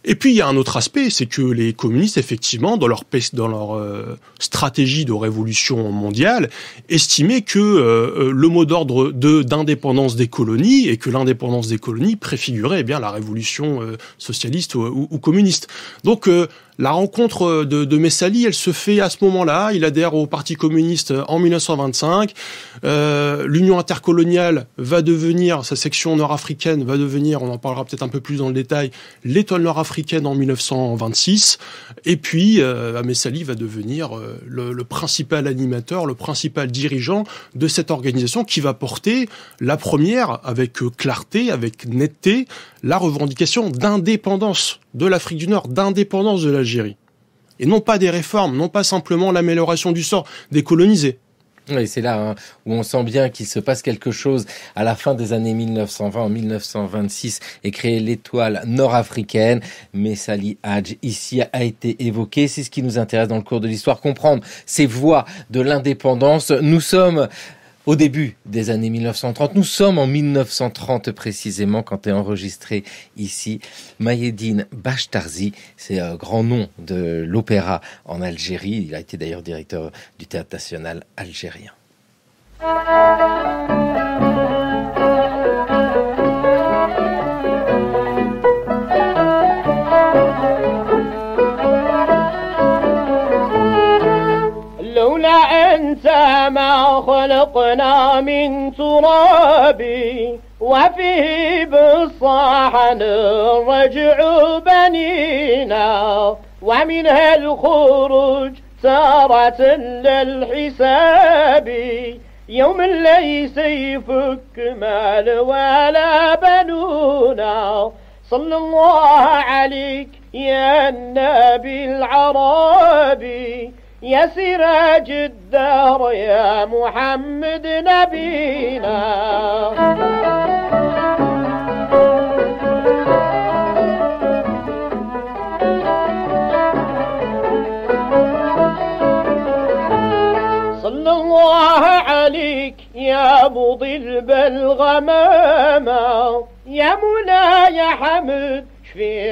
Et puis il y a un autre aspect, c'est que les communistes, effectivement, dans leur, dans leur euh, stratégie de révolution mondiale, estimaient que euh, euh, le mot d'ordre d'indépendance des colonies et que l'indépendance des colonies préfigurait eh bien la révolution socialiste ou, ou communiste. Donc la rencontre euh, de, Messali, elle se fait à ce moment-là. Il adhère au Parti communiste euh, en 1925. Euh, L'Union intercoloniale va devenir, sa section nord-africaine va devenir, on en parlera peut-être un peu plus dans le détail, l'étoile nord-africaine en 1926. Et puis, euh, Messali va devenir le principal animateur, le principal dirigeant de cette organisation qui va porter la première, avec clarté, avec netteté, la revendication d'indépendance de l'Afrique du Nord, d'indépendance de l'Algérie. Et non pas des réformes, non pas simplement l'amélioration du sort des colonisés. Et c'est là hein, où on sent bien qu'il se passe quelque chose à la fin des années 1920, en 1926, est créée l'étoile nord-africaine. Messali Hadj, ici, a été évoqué. C'est ce qui nous intéresse dans le cours de l'histoire, comprendre ces voies de l'indépendance. Nous sommes au début des années 1930. Nous sommes en 1930 précisément quand est enregistré ici Mayedine Bachtarzi. C'est un grand nom de l'opéra en Algérie. Il a été d'ailleurs directeur du théâtre national algérien. أنت ما خلقنا من تراب وفيه بالصاح نرجع بنينا ومنها الخروج سارة للحساب يوم ليس يفك مال ولا بنونا صلى الله عليك يا النبي العربي يا سراج الدهر يا محمد نبينا صلى الله عليك يا مضل الغمامه يا مولاي حمد في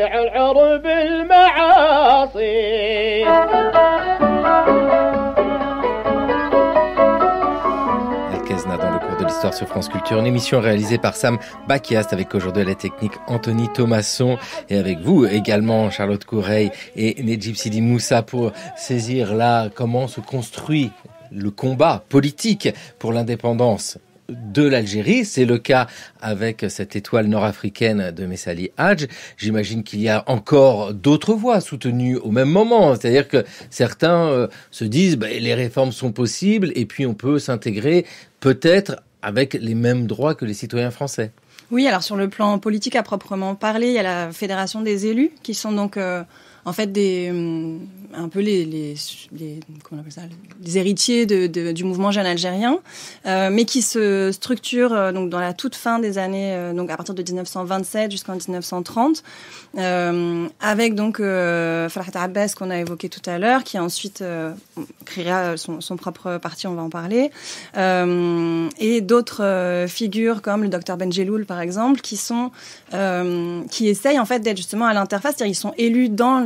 dans le cours de l'histoire sur France Culture, une émission réalisée par Sam Bakiast avec aujourd'hui la technique Anthony Thomasson et avec vous également Charlotte Coureil et Nejib Sidi Moussa pour saisir là comment se construit le combat politique pour l'indépendance de l'Algérie. C'est le cas avec cette étoile nord-africaine de Messali Hadj. J'imagine qu'il y a encore d'autres voix soutenues au même moment. C'est-à-dire que certains euh, se disent que bah, les réformes sont possibles et puis on peut s'intégrer peut-être avec les mêmes droits que les citoyens français. Oui, alors sur le plan politique à proprement parler, il y a la Fédération des élus qui sont donc euh, en fait des, hum, un peu les, les, comment on les héritiers du mouvement jeune algérien, euh, mais qui se structure euh, donc dans la toute fin des années, euh, donc à partir de 1927 jusqu'en 1930, avec donc Farhat Abbas qu'on a évoqué tout à l'heure, qui ensuite créera son, propre parti, on va en parler, et d'autres figures comme le docteur Benjeloul par exemple, qui sont qui essayent en fait d'être justement à l'interface, c'est-à-dire ils sont élus dans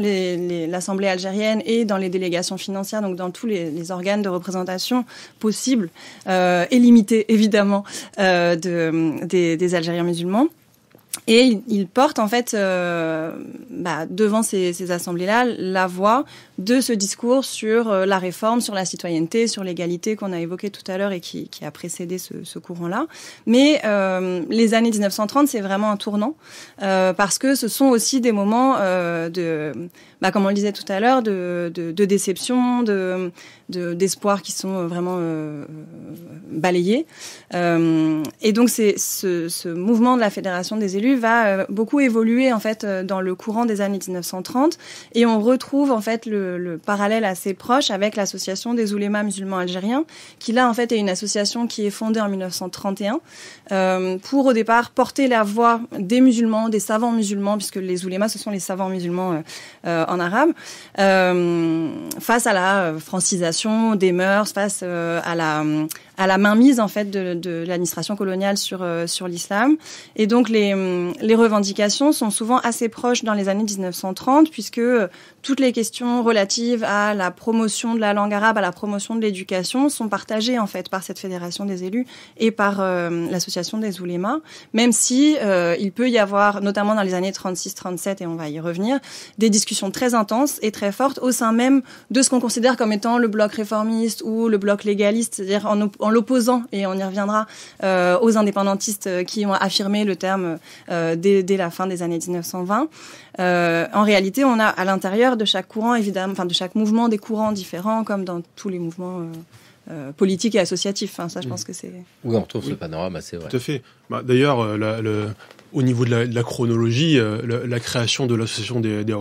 l'Assemblée algérienne et dans les délégations financières, donc dans tous les, organes de représentation possibles euh, et limités évidemment euh, des Algériens musulmans. Et il, porte en fait euh, bah, devant ces, assemblées-là la voix de ce discours sur euh, la réforme, sur la citoyenneté, sur l'égalité qu'on a évoqué tout à l'heure et qui, a précédé ce, courant-là. Mais euh, les années 1930, c'est vraiment un tournant parce que ce sont aussi des moments de, bah, comme on le disait tout à l'heure, de, de, déception, de d'espoir qui sont euh, vraiment euh, euh, balayés. et donc c'est ce, mouvement de la fédération des élus va beaucoup évoluer en fait dans le courant des années 1930 et on retrouve en fait le, parallèle assez proche avec l'association des oulémas musulmans algériens qui là en fait est une association qui est fondée en 1931 pour au départ porter la voix des musulmans, des savants musulmans puisque les oulémas ce sont les savants musulmans en arabe face à la francisation des mœurs, face euh, à la hum, à la mainmise en fait de, de l'administration coloniale sur euh, sur l'islam. Et donc les hum, les revendications sont souvent assez proches dans les années 1930 puisque euh, toutes les questions relatives à la promotion de la langue arabe, à la promotion de l'éducation sont partagées en fait par cette fédération des élus et par euh, l'association des oulémas, même si il peut y avoir notamment dans les années 36-37 et on va y revenir des discussions très intenses et très fortes au sein même de ce qu'on considère comme étant le bloc réformiste ou le bloc légaliste, c'est-à-dire en en l'opposant, et on y reviendra, euh, aux indépendantistes qui ont affirmé le terme euh, dès, la fin des années 1920. Euh, en réalité, on a à l'intérieur de chaque courant, évidemment, enfin de chaque mouvement, des courants différents, comme dans tous les mouvements politiques et associatifs. Hein. ça, je mmh. pense que c'est. on retrouve le panorama, c'est vrai. Tout à fait. Bah, d'ailleurs, au niveau de la, chronologie, la, création de l'association des, des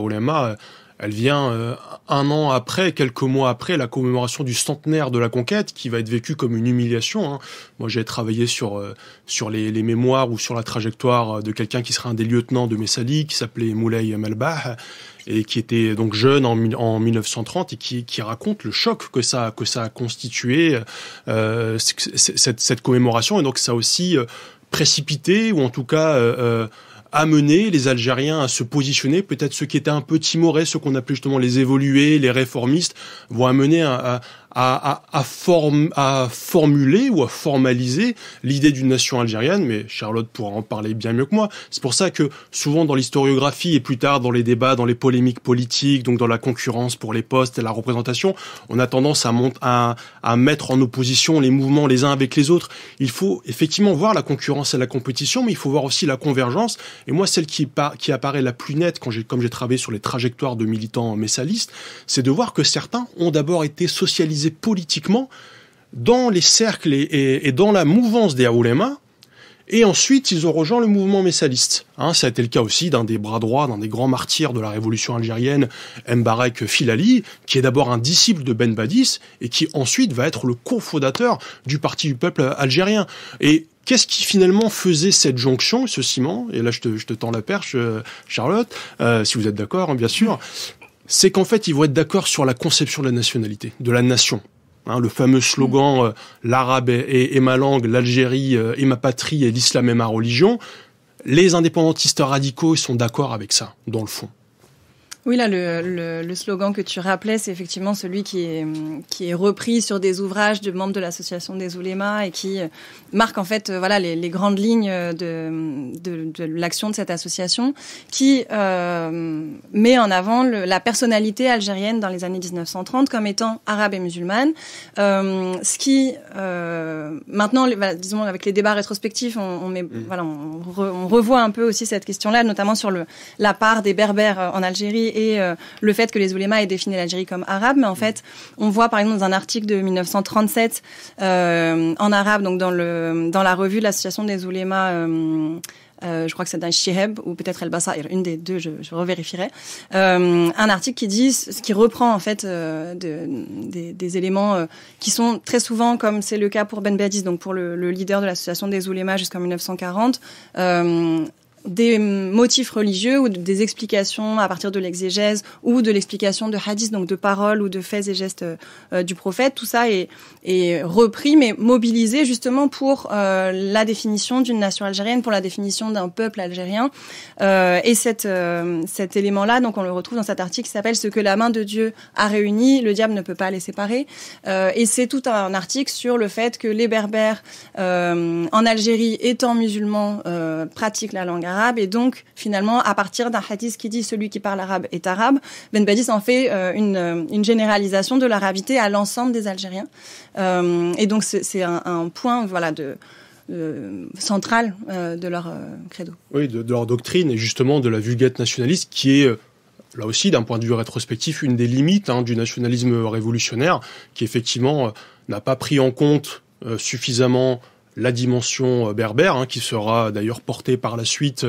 elle vient euh, un an après, quelques mois après la commémoration du centenaire de la conquête, qui va être vécue comme une humiliation. Hein. Moi, j'ai travaillé sur euh, sur les, mémoires ou sur la trajectoire euh, de quelqu'un qui serait un des lieutenants de Messali, qui s'appelait Moulay Malbah et qui était donc jeune en, en 1930 et qui, qui, raconte le choc que ça que ça a constitué cette, cette, commémoration et donc ça a aussi précipité ou en tout cas amener les Algériens à se positionner. Peut-être ceux qui étaient un peu timorés, ceux qu'on appelait justement les évolués, les réformistes, vont amener à, à, à, à, formuler ou à formaliser l'idée d'une nation algérienne, mais Charlotte pourra en parler bien mieux que moi. C'est pour ça que souvent dans l'historiographie et plus tard dans les débats, dans les polémiques politiques, donc dans la concurrence pour les postes et la représentation, on a tendance à, à mettre en opposition les mouvements les uns avec les autres. Il faut effectivement voir la concurrence et la compétition, mais il faut voir aussi la convergence. Et moi, celle qui, qui apparaît la plus nette quand j'ai, comme j'ai travaillé sur les trajectoires de militants messalistes, c'est de voir que certains ont d'abord été socialisés politiquement dans les cercles et, dans la mouvance des Aoulema. Et ensuite, ils ont rejoint le mouvement messaliste. Hein, ça a été le cas aussi d'un des bras droits, d'un des grands martyrs de la révolution algérienne, Mbarek Filali, qui est d'abord un disciple de Ben Badis et qui ensuite va être le cofondateur du Parti du peuple algérien. Et Qu'est-ce qui finalement faisait cette jonction, ce ciment Et là, je te, tends la perche, euh, Charlotte, euh, si vous êtes d'accord, hein, bien sûr c'est qu'en fait, ils vont être d'accord sur la conception de la nationalité, de la nation. Hein, le fameux slogan mm. euh, l'arabe est, ma langue, l'Algérie euh, est ma patrie et l'islam est ma religion. Les indépendantistes radicaux sont d'accord avec ça, dans le fond. Oui, là, le, le, slogan que tu rappelais, c'est effectivement celui qui est, qui est repris sur des ouvrages de membres de l'association des oulémas et qui euh, marque en fait euh, voilà les, grandes lignes euh, de, de, l'action de cette association qui met en avant la personnalité algérienne dans les années 1930 comme étant arabe et musulmane. ce qui, maintenant, disons, avec les débats rétrospectifs, on, met, mm. voilà, on, on revoit un peu aussi cette question-là, notamment sur le, la part des berbères en Algérie et euh, le fait que les oulémas aient défini l'Algérie comme arabe. Mais en mm. fait, on voit par exemple dans un article de 1937 euh, en arabe, donc dans, le, dans la revue de l'association des oulémas. Euh, je crois que c'est un Shiheb ou peut-être El bassaïr une des deux, je, revérifierai, un article qui dit ce qui reprend en fait de, des, éléments qui sont très souvent, comme c'est le cas pour Ben Badis, donc pour le, le leader de l'association des oulémas jusqu'en 1940, des motifs religieux ou des explications à partir de l'exégèse ou de l'explication de hadith, donc de paroles ou de faits et gestes euh, du prophète. Tout ça est, repris, mais mobilisé justement pour euh, la définition d'une nation algérienne, pour la définition d'un peuple algérien. Euh, et cette, cet élément-là, donc on le retrouve dans cet article qui s'appelle Ce que la main de Dieu a réuni, le diable ne peut pas les séparer. et c'est tout un article sur le fait que les Berbères en Algérie, étant musulmans, pratiquent la langue arabe et donc, finalement, à partir d'un hadith qui dit celui qui parle arabe est arabe, Ben Badis en fait euh, euh, une, généralisation de l'arabité à l'ensemble des Algériens. Euh, et donc, c'est un, point voilà, de, central de leur credo. Oui, de, leur doctrine et justement de la vulgate nationaliste qui est là aussi, d'un point de vue rétrospectif, une des limites hein, du nationalisme révolutionnaire, qui effectivement n'a pas pris en compte suffisamment la dimension euh, berbère, hein, qui sera d'ailleurs portée par la suite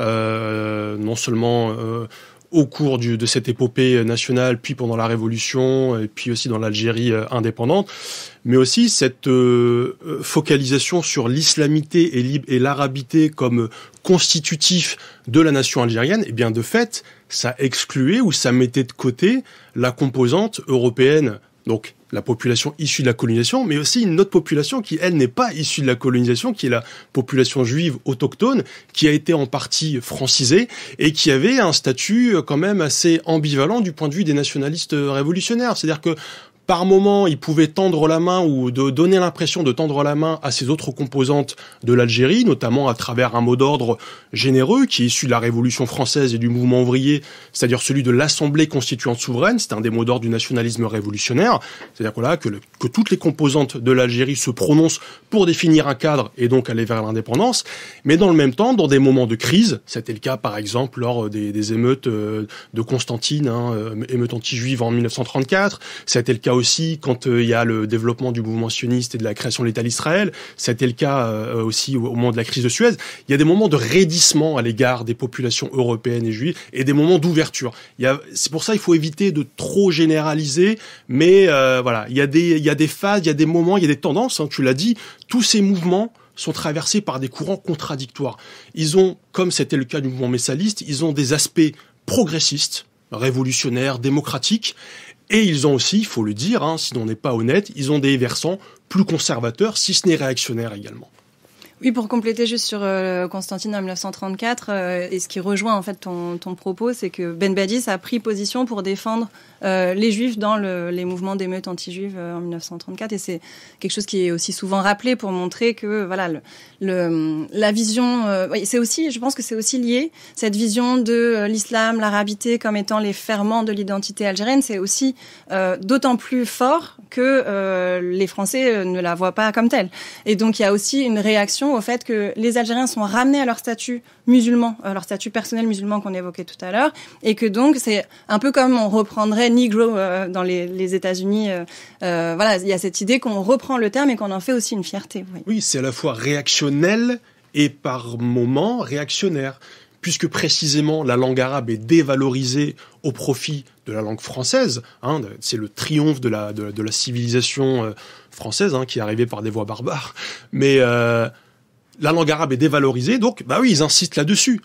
euh, non seulement euh, au cours de cette épopée nationale, puis pendant la Révolution, et puis aussi dans l'Algérie indépendante, mais aussi cette focalisation sur l'islamité et, et l'arabité comme constitutif de la nation algérienne, et bien de fait, ça excluait ou ça mettait de côté la composante européenne. Donc la population issue de la colonisation, mais aussi une autre population qui, elle, n'est pas issue de la colonisation, qui est la population juive autochtone, qui a été en partie francisée et qui avait un statut euh, quand même assez ambivalent du point de vue des nationalistes euh, révolutionnaires. C'est-à-dire que par moment, il pouvait tendre la main ou donner l'impression de tendre la main à ces autres composantes de l'Algérie, notamment à travers un mot d'ordre généreux qui est issu de la Révolution française et du mouvement ouvrier, c'est-à-dire celui de l'Assemblée constituante souveraine. C'est un des mots d'ordre du nationalisme révolutionnaire. C'est-à-dire que, là, que, toutes les composantes de l'Algérie se prononcent pour définir un cadre et donc aller vers l'indépendance. Mais dans le même temps, dans des moments de crise, c'était le cas par exemple lors des, émeutes euh, de Constantine, hein, euh, émeute anti-juive en 1934, c'était le cas aussi quand euh, il y a le développement du mouvement sioniste et de la création de l'État d'Israël. C'était le cas euh, aussi au, moment de la crise de Suez. Il y a des moments de raidissement à l'égard des populations européennes et juives et des moments d'ouverture. C'est pour ça il faut éviter de trop généraliser, mais euh, voilà, il y, a des, il y a des phases, il y a des moments, il y a des tendances, hein, tu l'as dit, tous ces mouvements sont traversés par des courants contradictoires. Ils ont, comme c'était le cas du mouvement messaliste, ils ont des aspects progressistes, révolutionnaires, démocratiques, et ils ont aussi, il faut le dire, hein, si n'est pas honnête, ils ont des versants plus conservateurs, si ce n'est réactionnaires également. Oui, pour compléter juste sur euh, Constantine en 1934, euh, et ce qui rejoint en fait ton, ton propos, c'est que Ben Badis a pris position pour défendre euh, les juifs dans les mouvements d'émeutes anti-juives en 1934, et c'est quelque chose qui est aussi souvent rappelé pour montrer que voilà le, la vision, c'est aussi, je pense que c'est aussi lié cette vision de l'islam, l'arabité comme étant les ferments de l'identité algérienne, c'est aussi d'autant plus fort que les Français ne la voient pas comme telle, et donc il y a aussi une réaction au fait que les Algériens sont ramenés à leur statut musulman, à euh, leur statut personnel musulman qu'on évoquait tout à l'heure, et que donc c'est un peu comme on reprendrait Negro euh, dans les, États-Unis. Euh, voilà, il y a cette idée qu'on reprend le terme et qu'on en fait aussi une fierté. Oui, c'est à la fois réactionnel et par moments réactionnaire puisque précisément la langue arabe est dévalorisée au profit de la langue française. Hein, c'est le triomphe de la, de, la civilisation française hein, qui est arrivée par des voies barbares. Mais la langue arabe est dévalorisée, donc bah oui, ils insistent là-dessus.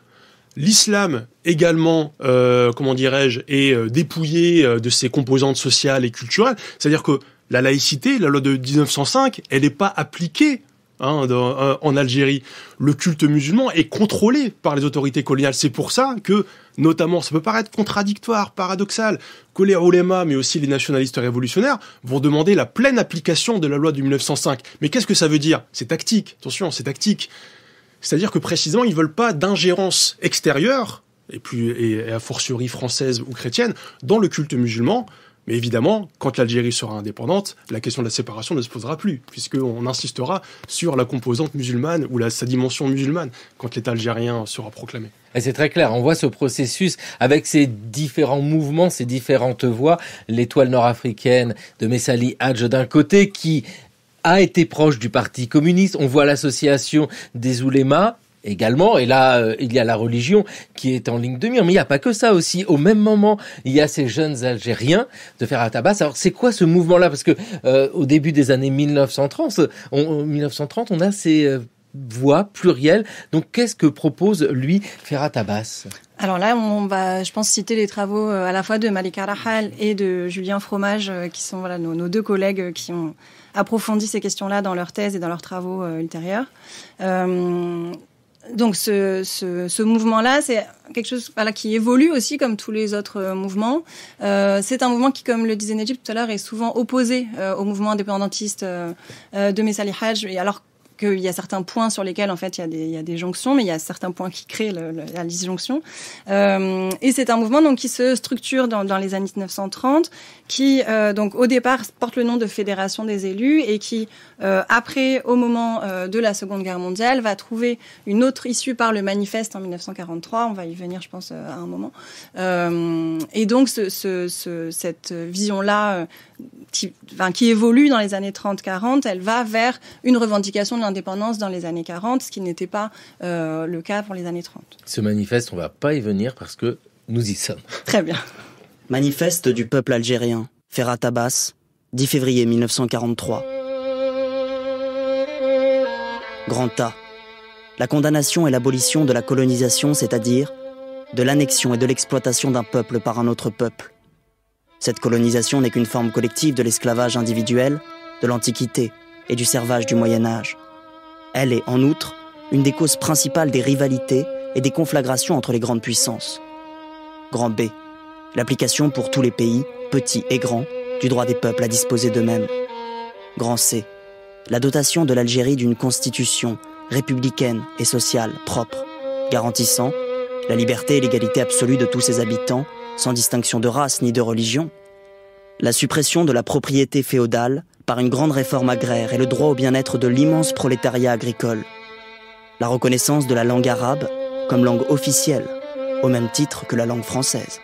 L'islam également, euh, comment dirais-je, est euh, dépouillé euh, de ses composantes sociales et culturelles. C'est-à-dire que la laïcité, la loi de 1905, elle n'est pas appliquée Hein, euh, en Algérie, le culte musulman est contrôlé par les autorités coloniales. C'est pour ça que, notamment, ça peut paraître contradictoire, paradoxal, que les Olema, mais aussi les nationalistes révolutionnaires, vont demander la pleine application de la loi de 1905. Mais qu'est-ce que ça veut dire C'est tactique, attention, c'est tactique. C'est-à-dire que précisément, ils veulent pas d'ingérence extérieure, et, plus, et, et a fortiori française ou chrétienne, dans le culte musulman, mais évidemment, quand l'Algérie sera indépendante, la question de la séparation ne se posera plus, puisqu'on insistera sur la composante musulmane ou sa dimension musulmane quand l'État algérien sera proclamé. C'est très clair, on voit ce processus avec ses différents mouvements, ces différentes voix. l'étoile nord-africaine de Messali Hadj d'un côté qui a été proche du Parti communiste, on voit l'association des oulémas également. Et là, euh, il y a la religion qui est en ligne de mire. Mais il n'y a pas que ça aussi. Au même moment, il y a ces jeunes Algériens de faire Abbas. Alors, c'est quoi ce mouvement-là Parce que euh, au début des années 1930, on, 1930, on a ces euh, voix plurielles. Donc, qu'est-ce que propose lui Ferrat Abbas alors là, on va, je pense, citer les travaux à la fois de Malik Rahal et de Julien Fromage, qui sont voilà, nos, deux collègues qui ont approfondi ces questions-là dans leur thèse et dans leurs travaux ultérieurs donc ce, ce, mouvement-là, c'est quelque chose voilà, qui évolue aussi comme tous les autres euh, mouvements. Euh, c'est un mouvement qui, comme le disait Najib tout à l'heure, est souvent opposé euh, au mouvement indépendantiste de Messali Hajj. Et alors qu'il y a certains points sur lesquels en fait il y a des, jonctions, mais il y a certains points qui créent la disjonction. Euh, et c'est un mouvement donc qui se structure dans, les années 1930, qui euh, donc au départ porte le nom de Fédération des élus et qui euh, après au moment de la Seconde Guerre mondiale va trouver une autre issue par le manifeste en 1943. On va y venir, je pense, à un moment. et donc ce, cette vision là qui évolue dans les années 30-40, elle va vers une revendication de l'indépendance dans les années 40, ce qui n'était pas euh, le cas pour les années 30. Ce manifeste, on ne va pas y venir parce que nous y sommes. Très bien. Manifeste du peuple algérien, Ferrat Abbas, 10 février 1943. Grand A. La condamnation et l'abolition de la colonisation, c'est-à-dire de l'annexion et de l'exploitation d'un peuple par un autre peuple cette colonisation n'est qu'une forme collective de l'esclavage individuel, de l'Antiquité et du servage du Moyen Âge. Elle est, en outre, une des causes principales des rivalités et des conflagrations entre les grandes puissances. Grand B, l'application pour tous les pays, petits et grands, du droit des peuples à disposer d'eux-mêmes. Grand C, la dotation de l'Algérie d'une constitution républicaine et sociale propre, garantissant la liberté et l'égalité absolue de tous ses habitants sans distinction de race ni de religion, la suppression de la propriété féodale par une grande réforme agraire et le droit au bien-être de l'immense prolétariat agricole, la reconnaissance de la langue arabe comme langue officielle, au même titre que la langue française.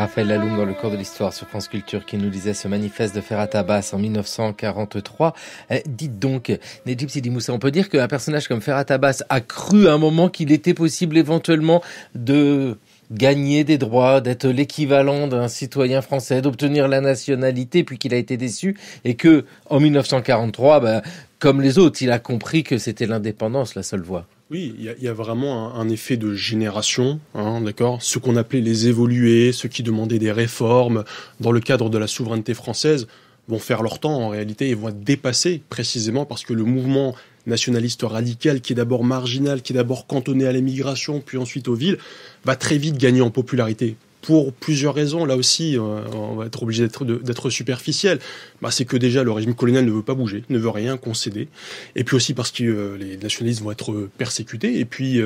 Raphaël Laloum dans le cours de l'histoire sur France Culture qui nous disait ce manifeste de Ferhat Abbas en 1943. Eh, dites donc, Nedjib Sidi on peut dire qu'un personnage comme Ferhat Abbas a cru à un moment qu'il était possible éventuellement de gagner des droits, d'être l'équivalent d'un citoyen français, d'obtenir la nationalité, puis qu'il a été déçu, et que en 1943, ben, comme les autres, il a compris que c'était l'indépendance la seule voie. Oui, il y, a vraiment un, effet de génération, hein, d'accord Ceux qu'on appelait les évolués, ceux qui demandaient des réformes dans le cadre de la souveraineté française vont faire leur temps en réalité et vont dépasser précisément parce que le mouvement nationaliste radical qui est d'abord marginal, qui est d'abord cantonné à l'émigration, puis ensuite aux villes, va très vite gagner en popularité pour plusieurs raisons. Là aussi, euh, on va être obligé d'être superficiel. Bah, c'est que déjà, le régime colonial ne veut pas bouger, ne veut rien concéder. Et puis aussi parce que euh, les nationalistes vont être euh, persécutés. Et puis,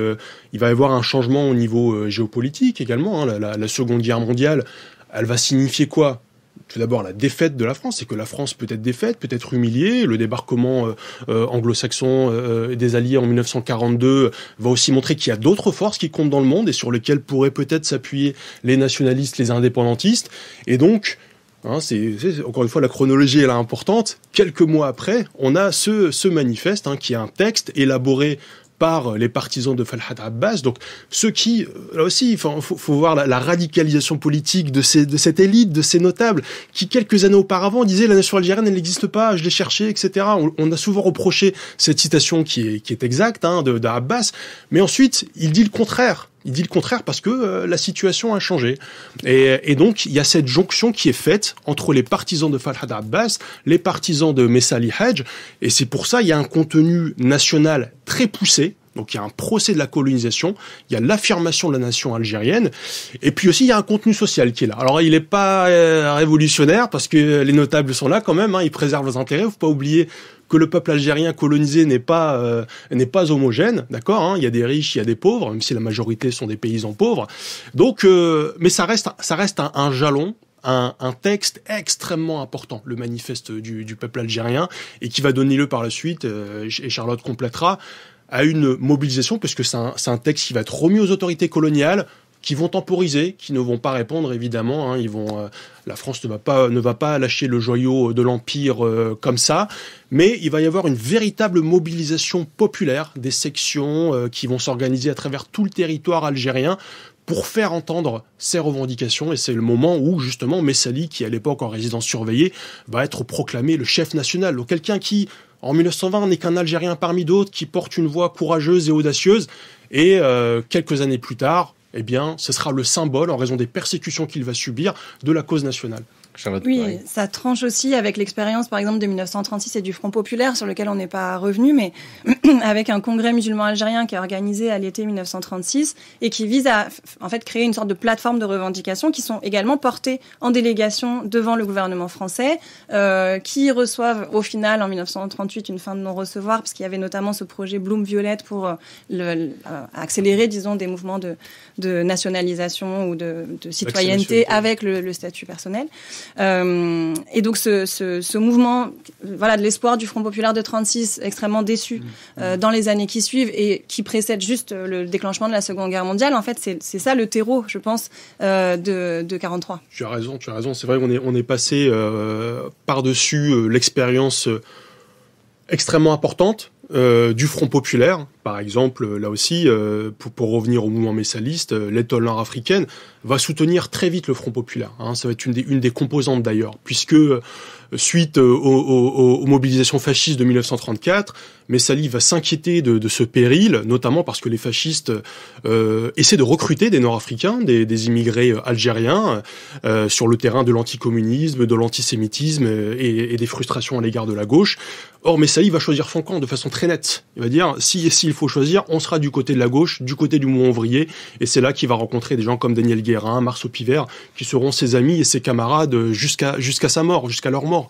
il va y avoir un changement au niveau géopolitique également. Hein. la Seconde Guerre mondiale, elle va signifier quoi tout d'abord la défaite de la France, c'est que la France peut être défaite, peut être humiliée. Le débarquement euh, euh, anglo-saxon euh, des Alliés en 1942 va aussi montrer qu'il y a d'autres forces qui comptent dans le monde et sur lesquelles pourraient peut-être s'appuyer les nationalistes, les indépendantistes. Et donc, hein, c'est, encore une fois la chronologie est là importante. Quelques mois après, on a ce, ce manifeste hein, qui est un texte élaboré par les partisans de falhad Abbas. Donc, ceux qui, euh, là aussi, il faut, voir la, radicalisation politique de, cette élite, de ces notables, qui quelques années auparavant disaient la nation algérienne, elle n'existe pas, je l'ai cherchée, etc. On, a souvent reproché cette citation qui est, exacte hein, d'Abbas, mais ensuite, il dit le contraire. Il dit le contraire parce que euh, la situation a changé. Et, donc, il y a cette jonction qui est faite entre les partisans de Falhad Abbas, les partisans de Messali Hadj. et c'est pour ça il y a un contenu national très poussé, donc il y a un procès de la colonisation, il y a l'affirmation de la nation algérienne, et puis aussi il y a un contenu social qui est là. Alors il n'est pas euh, révolutionnaire parce que les notables sont là quand même, hein, ils préservent leurs intérêts. Faut pas oublier que le peuple algérien colonisé n'est pas, euh, n'est pas homogène, d'accord hein. Il y a des riches, il y a des pauvres, même si la majorité sont des paysans pauvres. Donc, euh, mais ça reste, ça reste un, jalon, un, texte extrêmement important, le manifeste du, peuple algérien, et qui va donner lieu par la suite, euh, et Charlotte complétera, à une mobilisation, parce que c'est un, un, texte qui va être remis aux autorités coloniales, qui vont temporiser, qui ne vont pas répondre évidemment. Hein. ils vont, euh, la France ne va pas ne va pas lâcher le joyau de l'empire euh, comme ça, mais il va y avoir une véritable mobilisation populaire des sections euh, qui vont s'organiser à travers tout le territoire algérien pour faire entendre ces revendications. Et c'est le moment où, justement, Messali, qui à l'époque en résidence surveillée, va être proclamé le chef national. Donc quelqu'un qui, en 1920, n'est qu'un Algérien parmi d'autres, qui porte une voix courageuse et audacieuse. Et quelques années plus tard, eh bien, ce sera le symbole, en raison des persécutions qu'il va subir, de la cause nationale oui, ça tranche aussi avec l'expérience, par exemple, de 1936 et du Front populaire, sur lequel on n'est pas revenu, mais avec un congrès musulman algérien qui est organisé à l'été 1936 et qui vise à, en fait, créer une sorte de plateforme de revendications qui sont également portées en délégation devant le gouvernement français, euh, qui reçoivent au final, en 1938, une fin de non-recevoir, parce qu'il y avait notamment ce projet Bloom Violette pour euh, le, euh, accélérer, disons, des mouvements de, nationalisation ou de, citoyenneté avec le statut personnel. Euh, et donc ce, mouvement, voilà, de l'espoir du Front populaire de 36, extrêmement déçu mmh. euh, dans les années qui suivent et qui précède juste euh, le déclenchement de la Seconde Guerre mondiale. En fait, c'est ça le terreau, je pense, de, de 43. Tu as raison, tu as raison. C'est vrai qu'on est on est passé par dessus l'expérience extrêmement importante euh, du Front populaire, par exemple, là aussi, euh, pour, revenir au mouvement messaliste, euh, l'étoile nord-africaine va soutenir très vite le Front populaire. Hein. ça va être une des, une des composantes d'ailleurs, puisque suite aux, aux, mobilisations fascistes de 1934, mais va s'inquiéter de, ce péril, notamment parce que les fascistes euh, essaient de recruter des Nord-Africains, des, immigrés euh, algériens, euh, sur le terrain de l'anticommunisme, de l'antisémitisme et, des frustrations à l'égard de la gauche. Or, Messali va choisir son de façon très nette. Il va dire, si s'il faut choisir, on sera du côté de la gauche, du côté du mouvement ouvrier, et c'est là qu'il va rencontrer des gens comme Daniel Guérin, Marceau Pivert, qui seront ses amis et ses camarades jusqu'à jusqu'à sa mort, jusqu'à leur mort.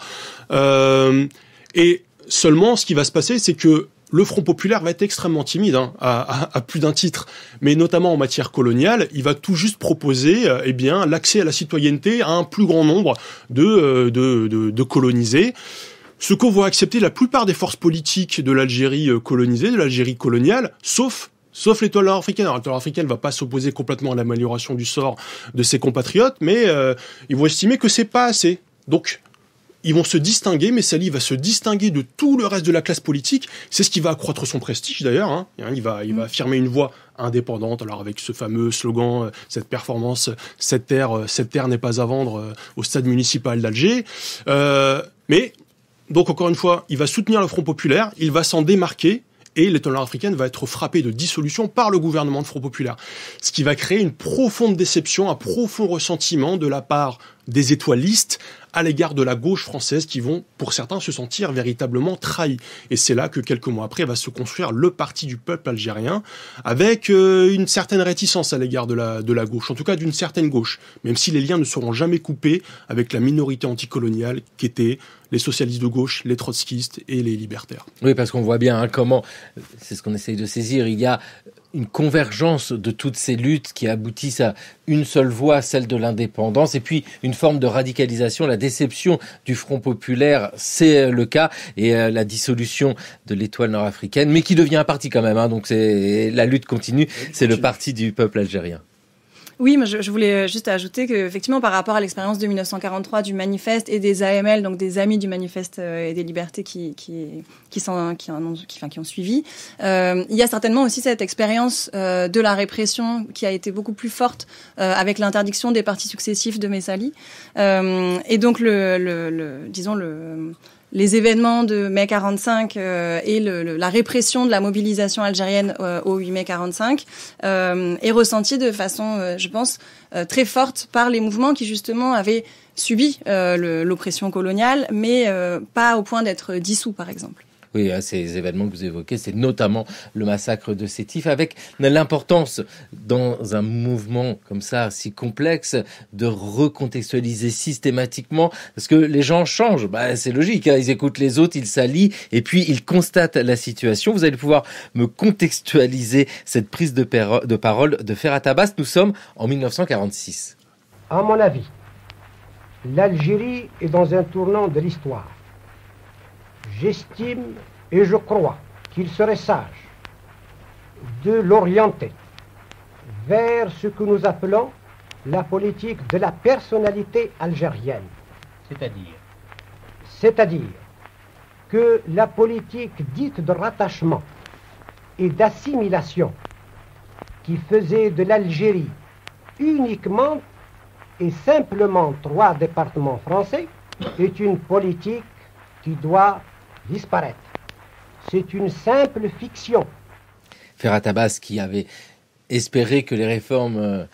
Euh, et Seulement, ce qui va se passer, c'est que le Front populaire va être extrêmement timide hein, à, plus d'un titre, mais notamment en matière coloniale, il va tout juste proposer euh, eh bien l'accès à la citoyenneté à un plus grand nombre de, euh, de, de, colonisés. Ce qu'on voit accepter la plupart des forces politiques de l'Algérie euh, colonisée, de l'Algérie coloniale, sauf sauf l'étoile africaine. l'étoile africaine va pas s'opposer complètement à l'amélioration du sort de ses compatriotes, mais ils vont estimer que c'est pas assez. Donc ils vont se distinguer, mais Sally va se distinguer de tout le reste de la classe politique. C'est ce qui va accroître son prestige d'ailleurs. Hein. Hein, il, va, mm. affirmer une voix indépendante, alors avec ce fameux slogan, euh, cette performance, cette terre, euh, cette terre n'est pas à vendre euh, au stade municipal d'Alger. mais, donc encore une fois, il va soutenir le Front populaire, il va s'en démarquer, et nord africaine va être frappé de dissolution par le gouvernement de Front Populaire. Ce qui va créer une profonde déception, un profond ressentiment de la part des étoilistes à l'égard de la gauche française qui vont, pour certains, se sentir véritablement trahis. Et c'est là que quelques mois après va se construire le Parti du peuple algérien, avec euh, une certaine réticence à l'égard de la, de la gauche, en tout cas d'une certaine gauche, même si les liens ne seront jamais coupés avec la minorité anticoloniale qu'étaient les socialistes de gauche, les trotskistes et les libertaires. Oui, parce qu'on voit bien hein, comment, c'est ce qu'on essaye de saisir, il y a une convergence de toutes ces luttes qui aboutissent à une seule voie, celle de l'indépendance, et puis une forme de radicalisation, la déception du Front populaire, c'est euh, le cas, et euh, la dissolution de l'étoile nord-africaine, mais qui devient un parti quand même, hein, donc c'est la lutte continue, c'est le parti du peuple algérien. Oui, je, voulais juste ajouter que effectivement, par rapport à l'expérience de 1943 du manifeste et des AML, donc des amis du manifeste euh, et des libertés qui qui qui, qui, ont, qui, enfin, qui ont suivi, euh, il y a certainement aussi cette expérience euh, de la répression qui a été beaucoup plus forte avec l'interdiction des partis successifs de Messali. et donc le disons le les événements de mai 45 euh, et la répression de la mobilisation algérienne euh, au 8 mai 45 euh, est ressentie de façon, je pense, très forte par les mouvements qui justement avaient subi l'oppression coloniale, mais pas au point d'être dissous, par exemple. Oui, hein, ces événements que vous évoquez, c'est notamment le massacre de Sétif, avec l'importance dans un mouvement comme ça, si complexe, de recontextualiser systématiquement, parce que les gens changent, bah, c'est logique, hein, ils écoutent les autres, ils s'allient, et puis ils constatent la situation. Vous allez pouvoir me contextualiser cette prise de, parole de Ferrat Abbas. Nous sommes en 1946. À mon avis, l'Algérie est dans un tournant de l'histoire j'estime et je crois qu'il serait sage de l'orienter vers ce que nous appelons la politique de la personnalité algérienne. C'est-à-dire C'est-à-dire que la politique dite de rattachement et d'assimilation qui faisait de l'Algérie uniquement et simplement trois départements français est une politique qui doit disparaître. C'est une simple fiction. Ferrat Abbas, qui avait espéré que les réformes euh,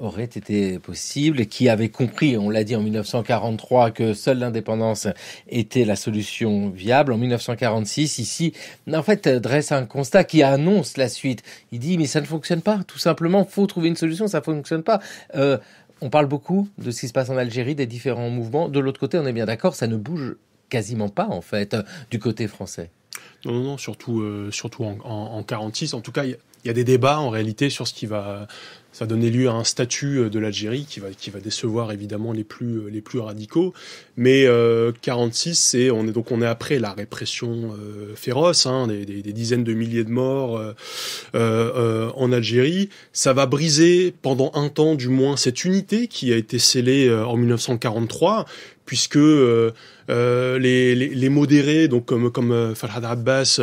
auraient été possibles, qui avait compris, on l'a dit en 1943, que seule l'indépendance était la solution viable. En 1946, ici, en fait, euh, dresse un constat qui annonce la suite. Il dit, mais ça ne fonctionne pas, tout simplement, faut trouver une solution, ça ne fonctionne pas. Euh, on parle beaucoup de ce qui se passe en Algérie, des différents mouvements. De l'autre côté, on est bien d'accord, ça ne bouge quasiment pas, en fait, du côté français. Non, non, non, surtout, euh, surtout en, en, en, 46. En tout cas, il y, a des débats en réalité sur ce qui va, ça donner lieu à un statut euh, de l'Algérie qui va, qui va décevoir évidemment les plus, euh, les plus radicaux. Mais 1946, 46, c'est, on est donc on est après la répression féroce, hein, des, des, dizaines de milliers de morts en Algérie. Ça va briser pendant un temps, du moins, cette unité qui a été scellée en 1943 puisque euh, euh, les, modérés, donc comme, comme euh, Farhad Abbas,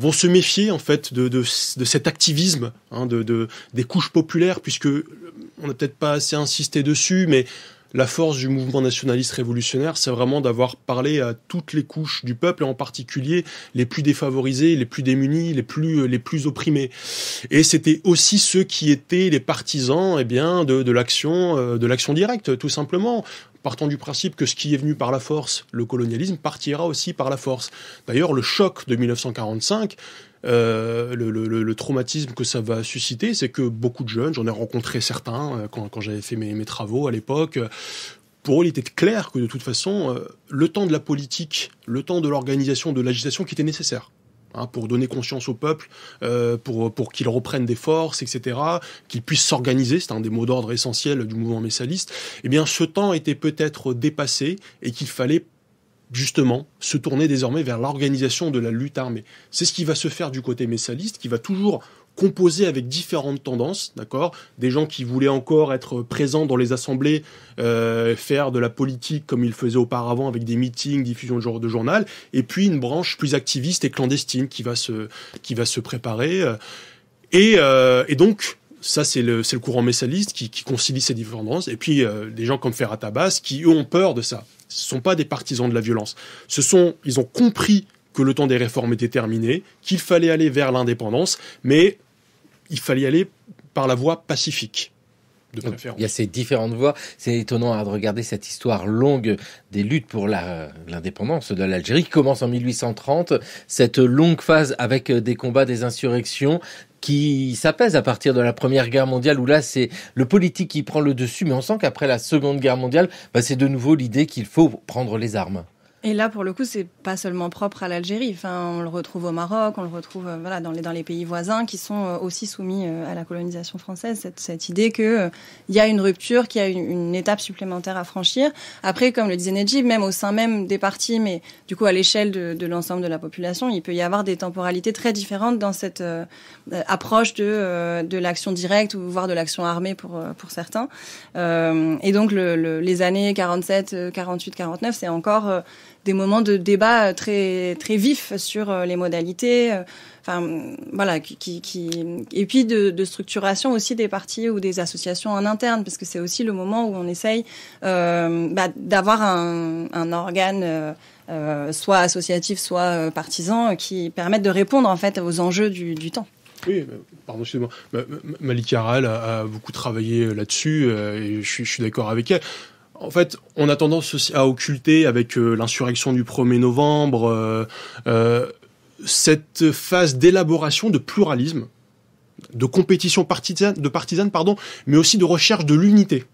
vont se méfier en fait de, de, de cet activisme hein, de, des couches populaires, puisque on n'a peut-être pas assez insisté dessus, mais la force du mouvement nationaliste révolutionnaire, c'est vraiment d'avoir parlé à toutes les couches du peuple, et en particulier les plus défavorisés, les plus démunis, les plus, euh, les plus opprimés. Et c'était aussi ceux qui étaient les partisans eh bien, de, euh, de l'action directe, tout simplement partant du principe que ce qui est venu par la force, le colonialisme, partira aussi par la force. D'ailleurs, le choc de 1945, euh, le, traumatisme que ça va susciter, c'est que beaucoup de jeunes, j'en ai rencontré certains euh, quand, j'avais fait mes, travaux à l'époque, euh, pour eux, il était clair que de toute façon, le temps de la politique, le temps de l'organisation, de l'agitation qui était nécessaire. Hein, pour donner conscience au peuple, pour, pour qu'il reprenne des forces, etc., qu'il puissent s'organiser, c'est un des mots d'ordre essentiels du mouvement messaliste, eh bien ce temps était peut-être dépassé et qu'il fallait justement, se tourner désormais vers l'organisation de la lutte armée. C'est ce qui va se faire du côté messaliste, qui va toujours composer avec différentes tendances, d'accord Des gens qui voulaient encore être présents dans les assemblées, euh, faire de la politique comme ils faisaient auparavant avec des meetings, diffusion de, journal, et puis une branche plus activiste et clandestine qui va se, qui va se préparer. Euh, euh, et, donc, ça c'est le, courant messaliste qui, concilie ces différences, et puis des gens comme Ferrat Abbas qui, eux, ont peur de ça ce ne sont pas des partisans de la violence. Ce sont, ils ont compris que le temps des réformes était terminé, qu'il fallait aller vers l'indépendance, mais il fallait aller par la voie pacifique. De il y a ces différentes voies. C'est étonnant hein, de regarder cette histoire longue des luttes pour l'indépendance de l'Algérie qui commence en 1830. Cette longue phase avec des combats, des insurrections, qui s'apaise à partir de la Première Guerre mondiale, où là c'est le politique qui prend le dessus, mais on sent qu'après la Seconde Guerre mondiale, bah, c'est de nouveau l'idée qu'il faut prendre les armes. Et là, pour le coup, c'est pas seulement propre à l'Algérie. Enfin, on le retrouve au Maroc, on le retrouve euh, voilà, dans, les, dans les pays voisins qui sont euh, aussi soumis euh, à la colonisation française. Cette, cette idée qu'il il y a une rupture, qu'il y a une, étape supplémentaire à franchir. Après, comme le disait Nedjib, même au sein même des partis, mais du coup à l'échelle de, l'ensemble de la population, il peut y avoir des temporalités très différentes dans cette approche de, de l'action directe ou voire de l'action armée pour, pour certains. et donc, les années 47, 48, 49, c'est encore des moments de débat euh, très très vifs sur euh, les modalités. Euh, enfin, voilà, qui, et puis de, structuration aussi des partis ou des associations en interne, parce que c'est aussi le moment où on essaye bah, d'avoir un, organe. soit associatif, soit partisan, qui permette de répondre en fait aux enjeux du, temps. Oui, pardon, excusez-moi. Malik Aral a, beaucoup travaillé là-dessus et je je suis d'accord avec elle en fait, on a tendance à occulter avec euh, l'insurrection du 1er novembre euh, euh, cette phase d'élaboration de pluralisme, de compétition partisane, de partisane pardon, mais aussi de recherche de l'unité,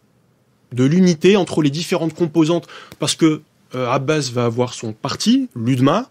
de l'unité entre les différentes composantes, parce que Abbas va avoir son parti, l'UDMA,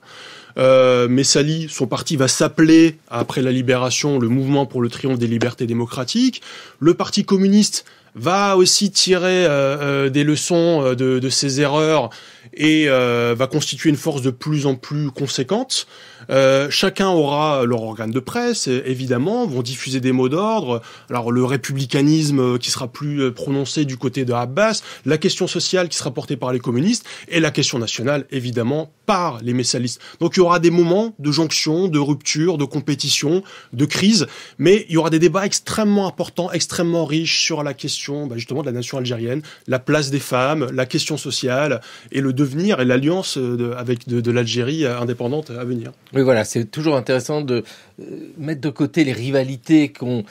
Messali, son parti va s'appeler, après la libération, le Mouvement pour le Triomphe des Libertés Démocratiques, le Parti communiste va aussi tirer euh, euh, des leçons euh, de, de ses erreurs et va constituer une force de plus en plus conséquente. Euh, chacun aura leur organe de presse, évidemment, vont diffuser des mots d'ordre. Alors le républicanisme qui sera plus euh, prononcé du côté de Abbas, la question sociale qui sera portée par les communistes et la question nationale, évidemment, par les messalistes. Donc il y aura des moments de jonction, de rupture, de compétition, de crise, mais il y aura des débats extrêmement importants, extrêmement riches sur la question bah, justement de la nation algérienne, la place des femmes, la question sociale et le devenir et l'alliance euh, de, avec de, de l'Algérie indépendante à venir. Oui, voilà, c'est toujours intéressant de euh, mettre de côté les rivalités qu'on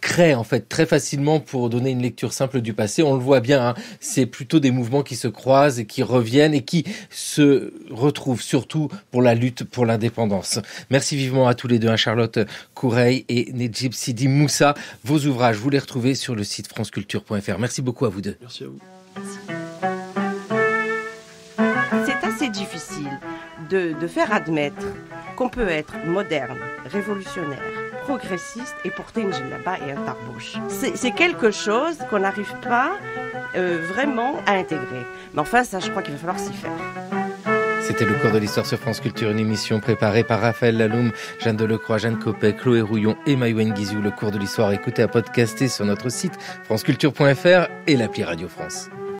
crée en fait très facilement pour donner une lecture simple du passé. On le voit bien, hein, c'est plutôt des mouvements qui se croisent et qui reviennent et qui se retrouvent surtout pour la lutte pour l'indépendance. Merci vivement à tous les deux, à Charlotte Coureil et Nejib Sidi Moussa. Vos ouvrages, vous les retrouvez sur le site franceculture.fr. Merci beaucoup à vous deux. Merci à vous difficile de, faire admettre qu'on peut être moderne, révolutionnaire, progressiste et porter une là-bas et un tarbouche. C'est quelque chose qu'on n'arrive pas euh, vraiment à intégrer. Mais enfin, ça, je crois qu'il va falloir s'y faire. C'était le cours de l'histoire sur France Culture, une émission préparée par Raphaël Laloum, Jeanne Delecroix, Jeanne Copet, Chloé Rouillon et Mayouen Guizou. Le cours de l'histoire écouté à podcaster sur notre site franceculture.fr et l'appli Radio France.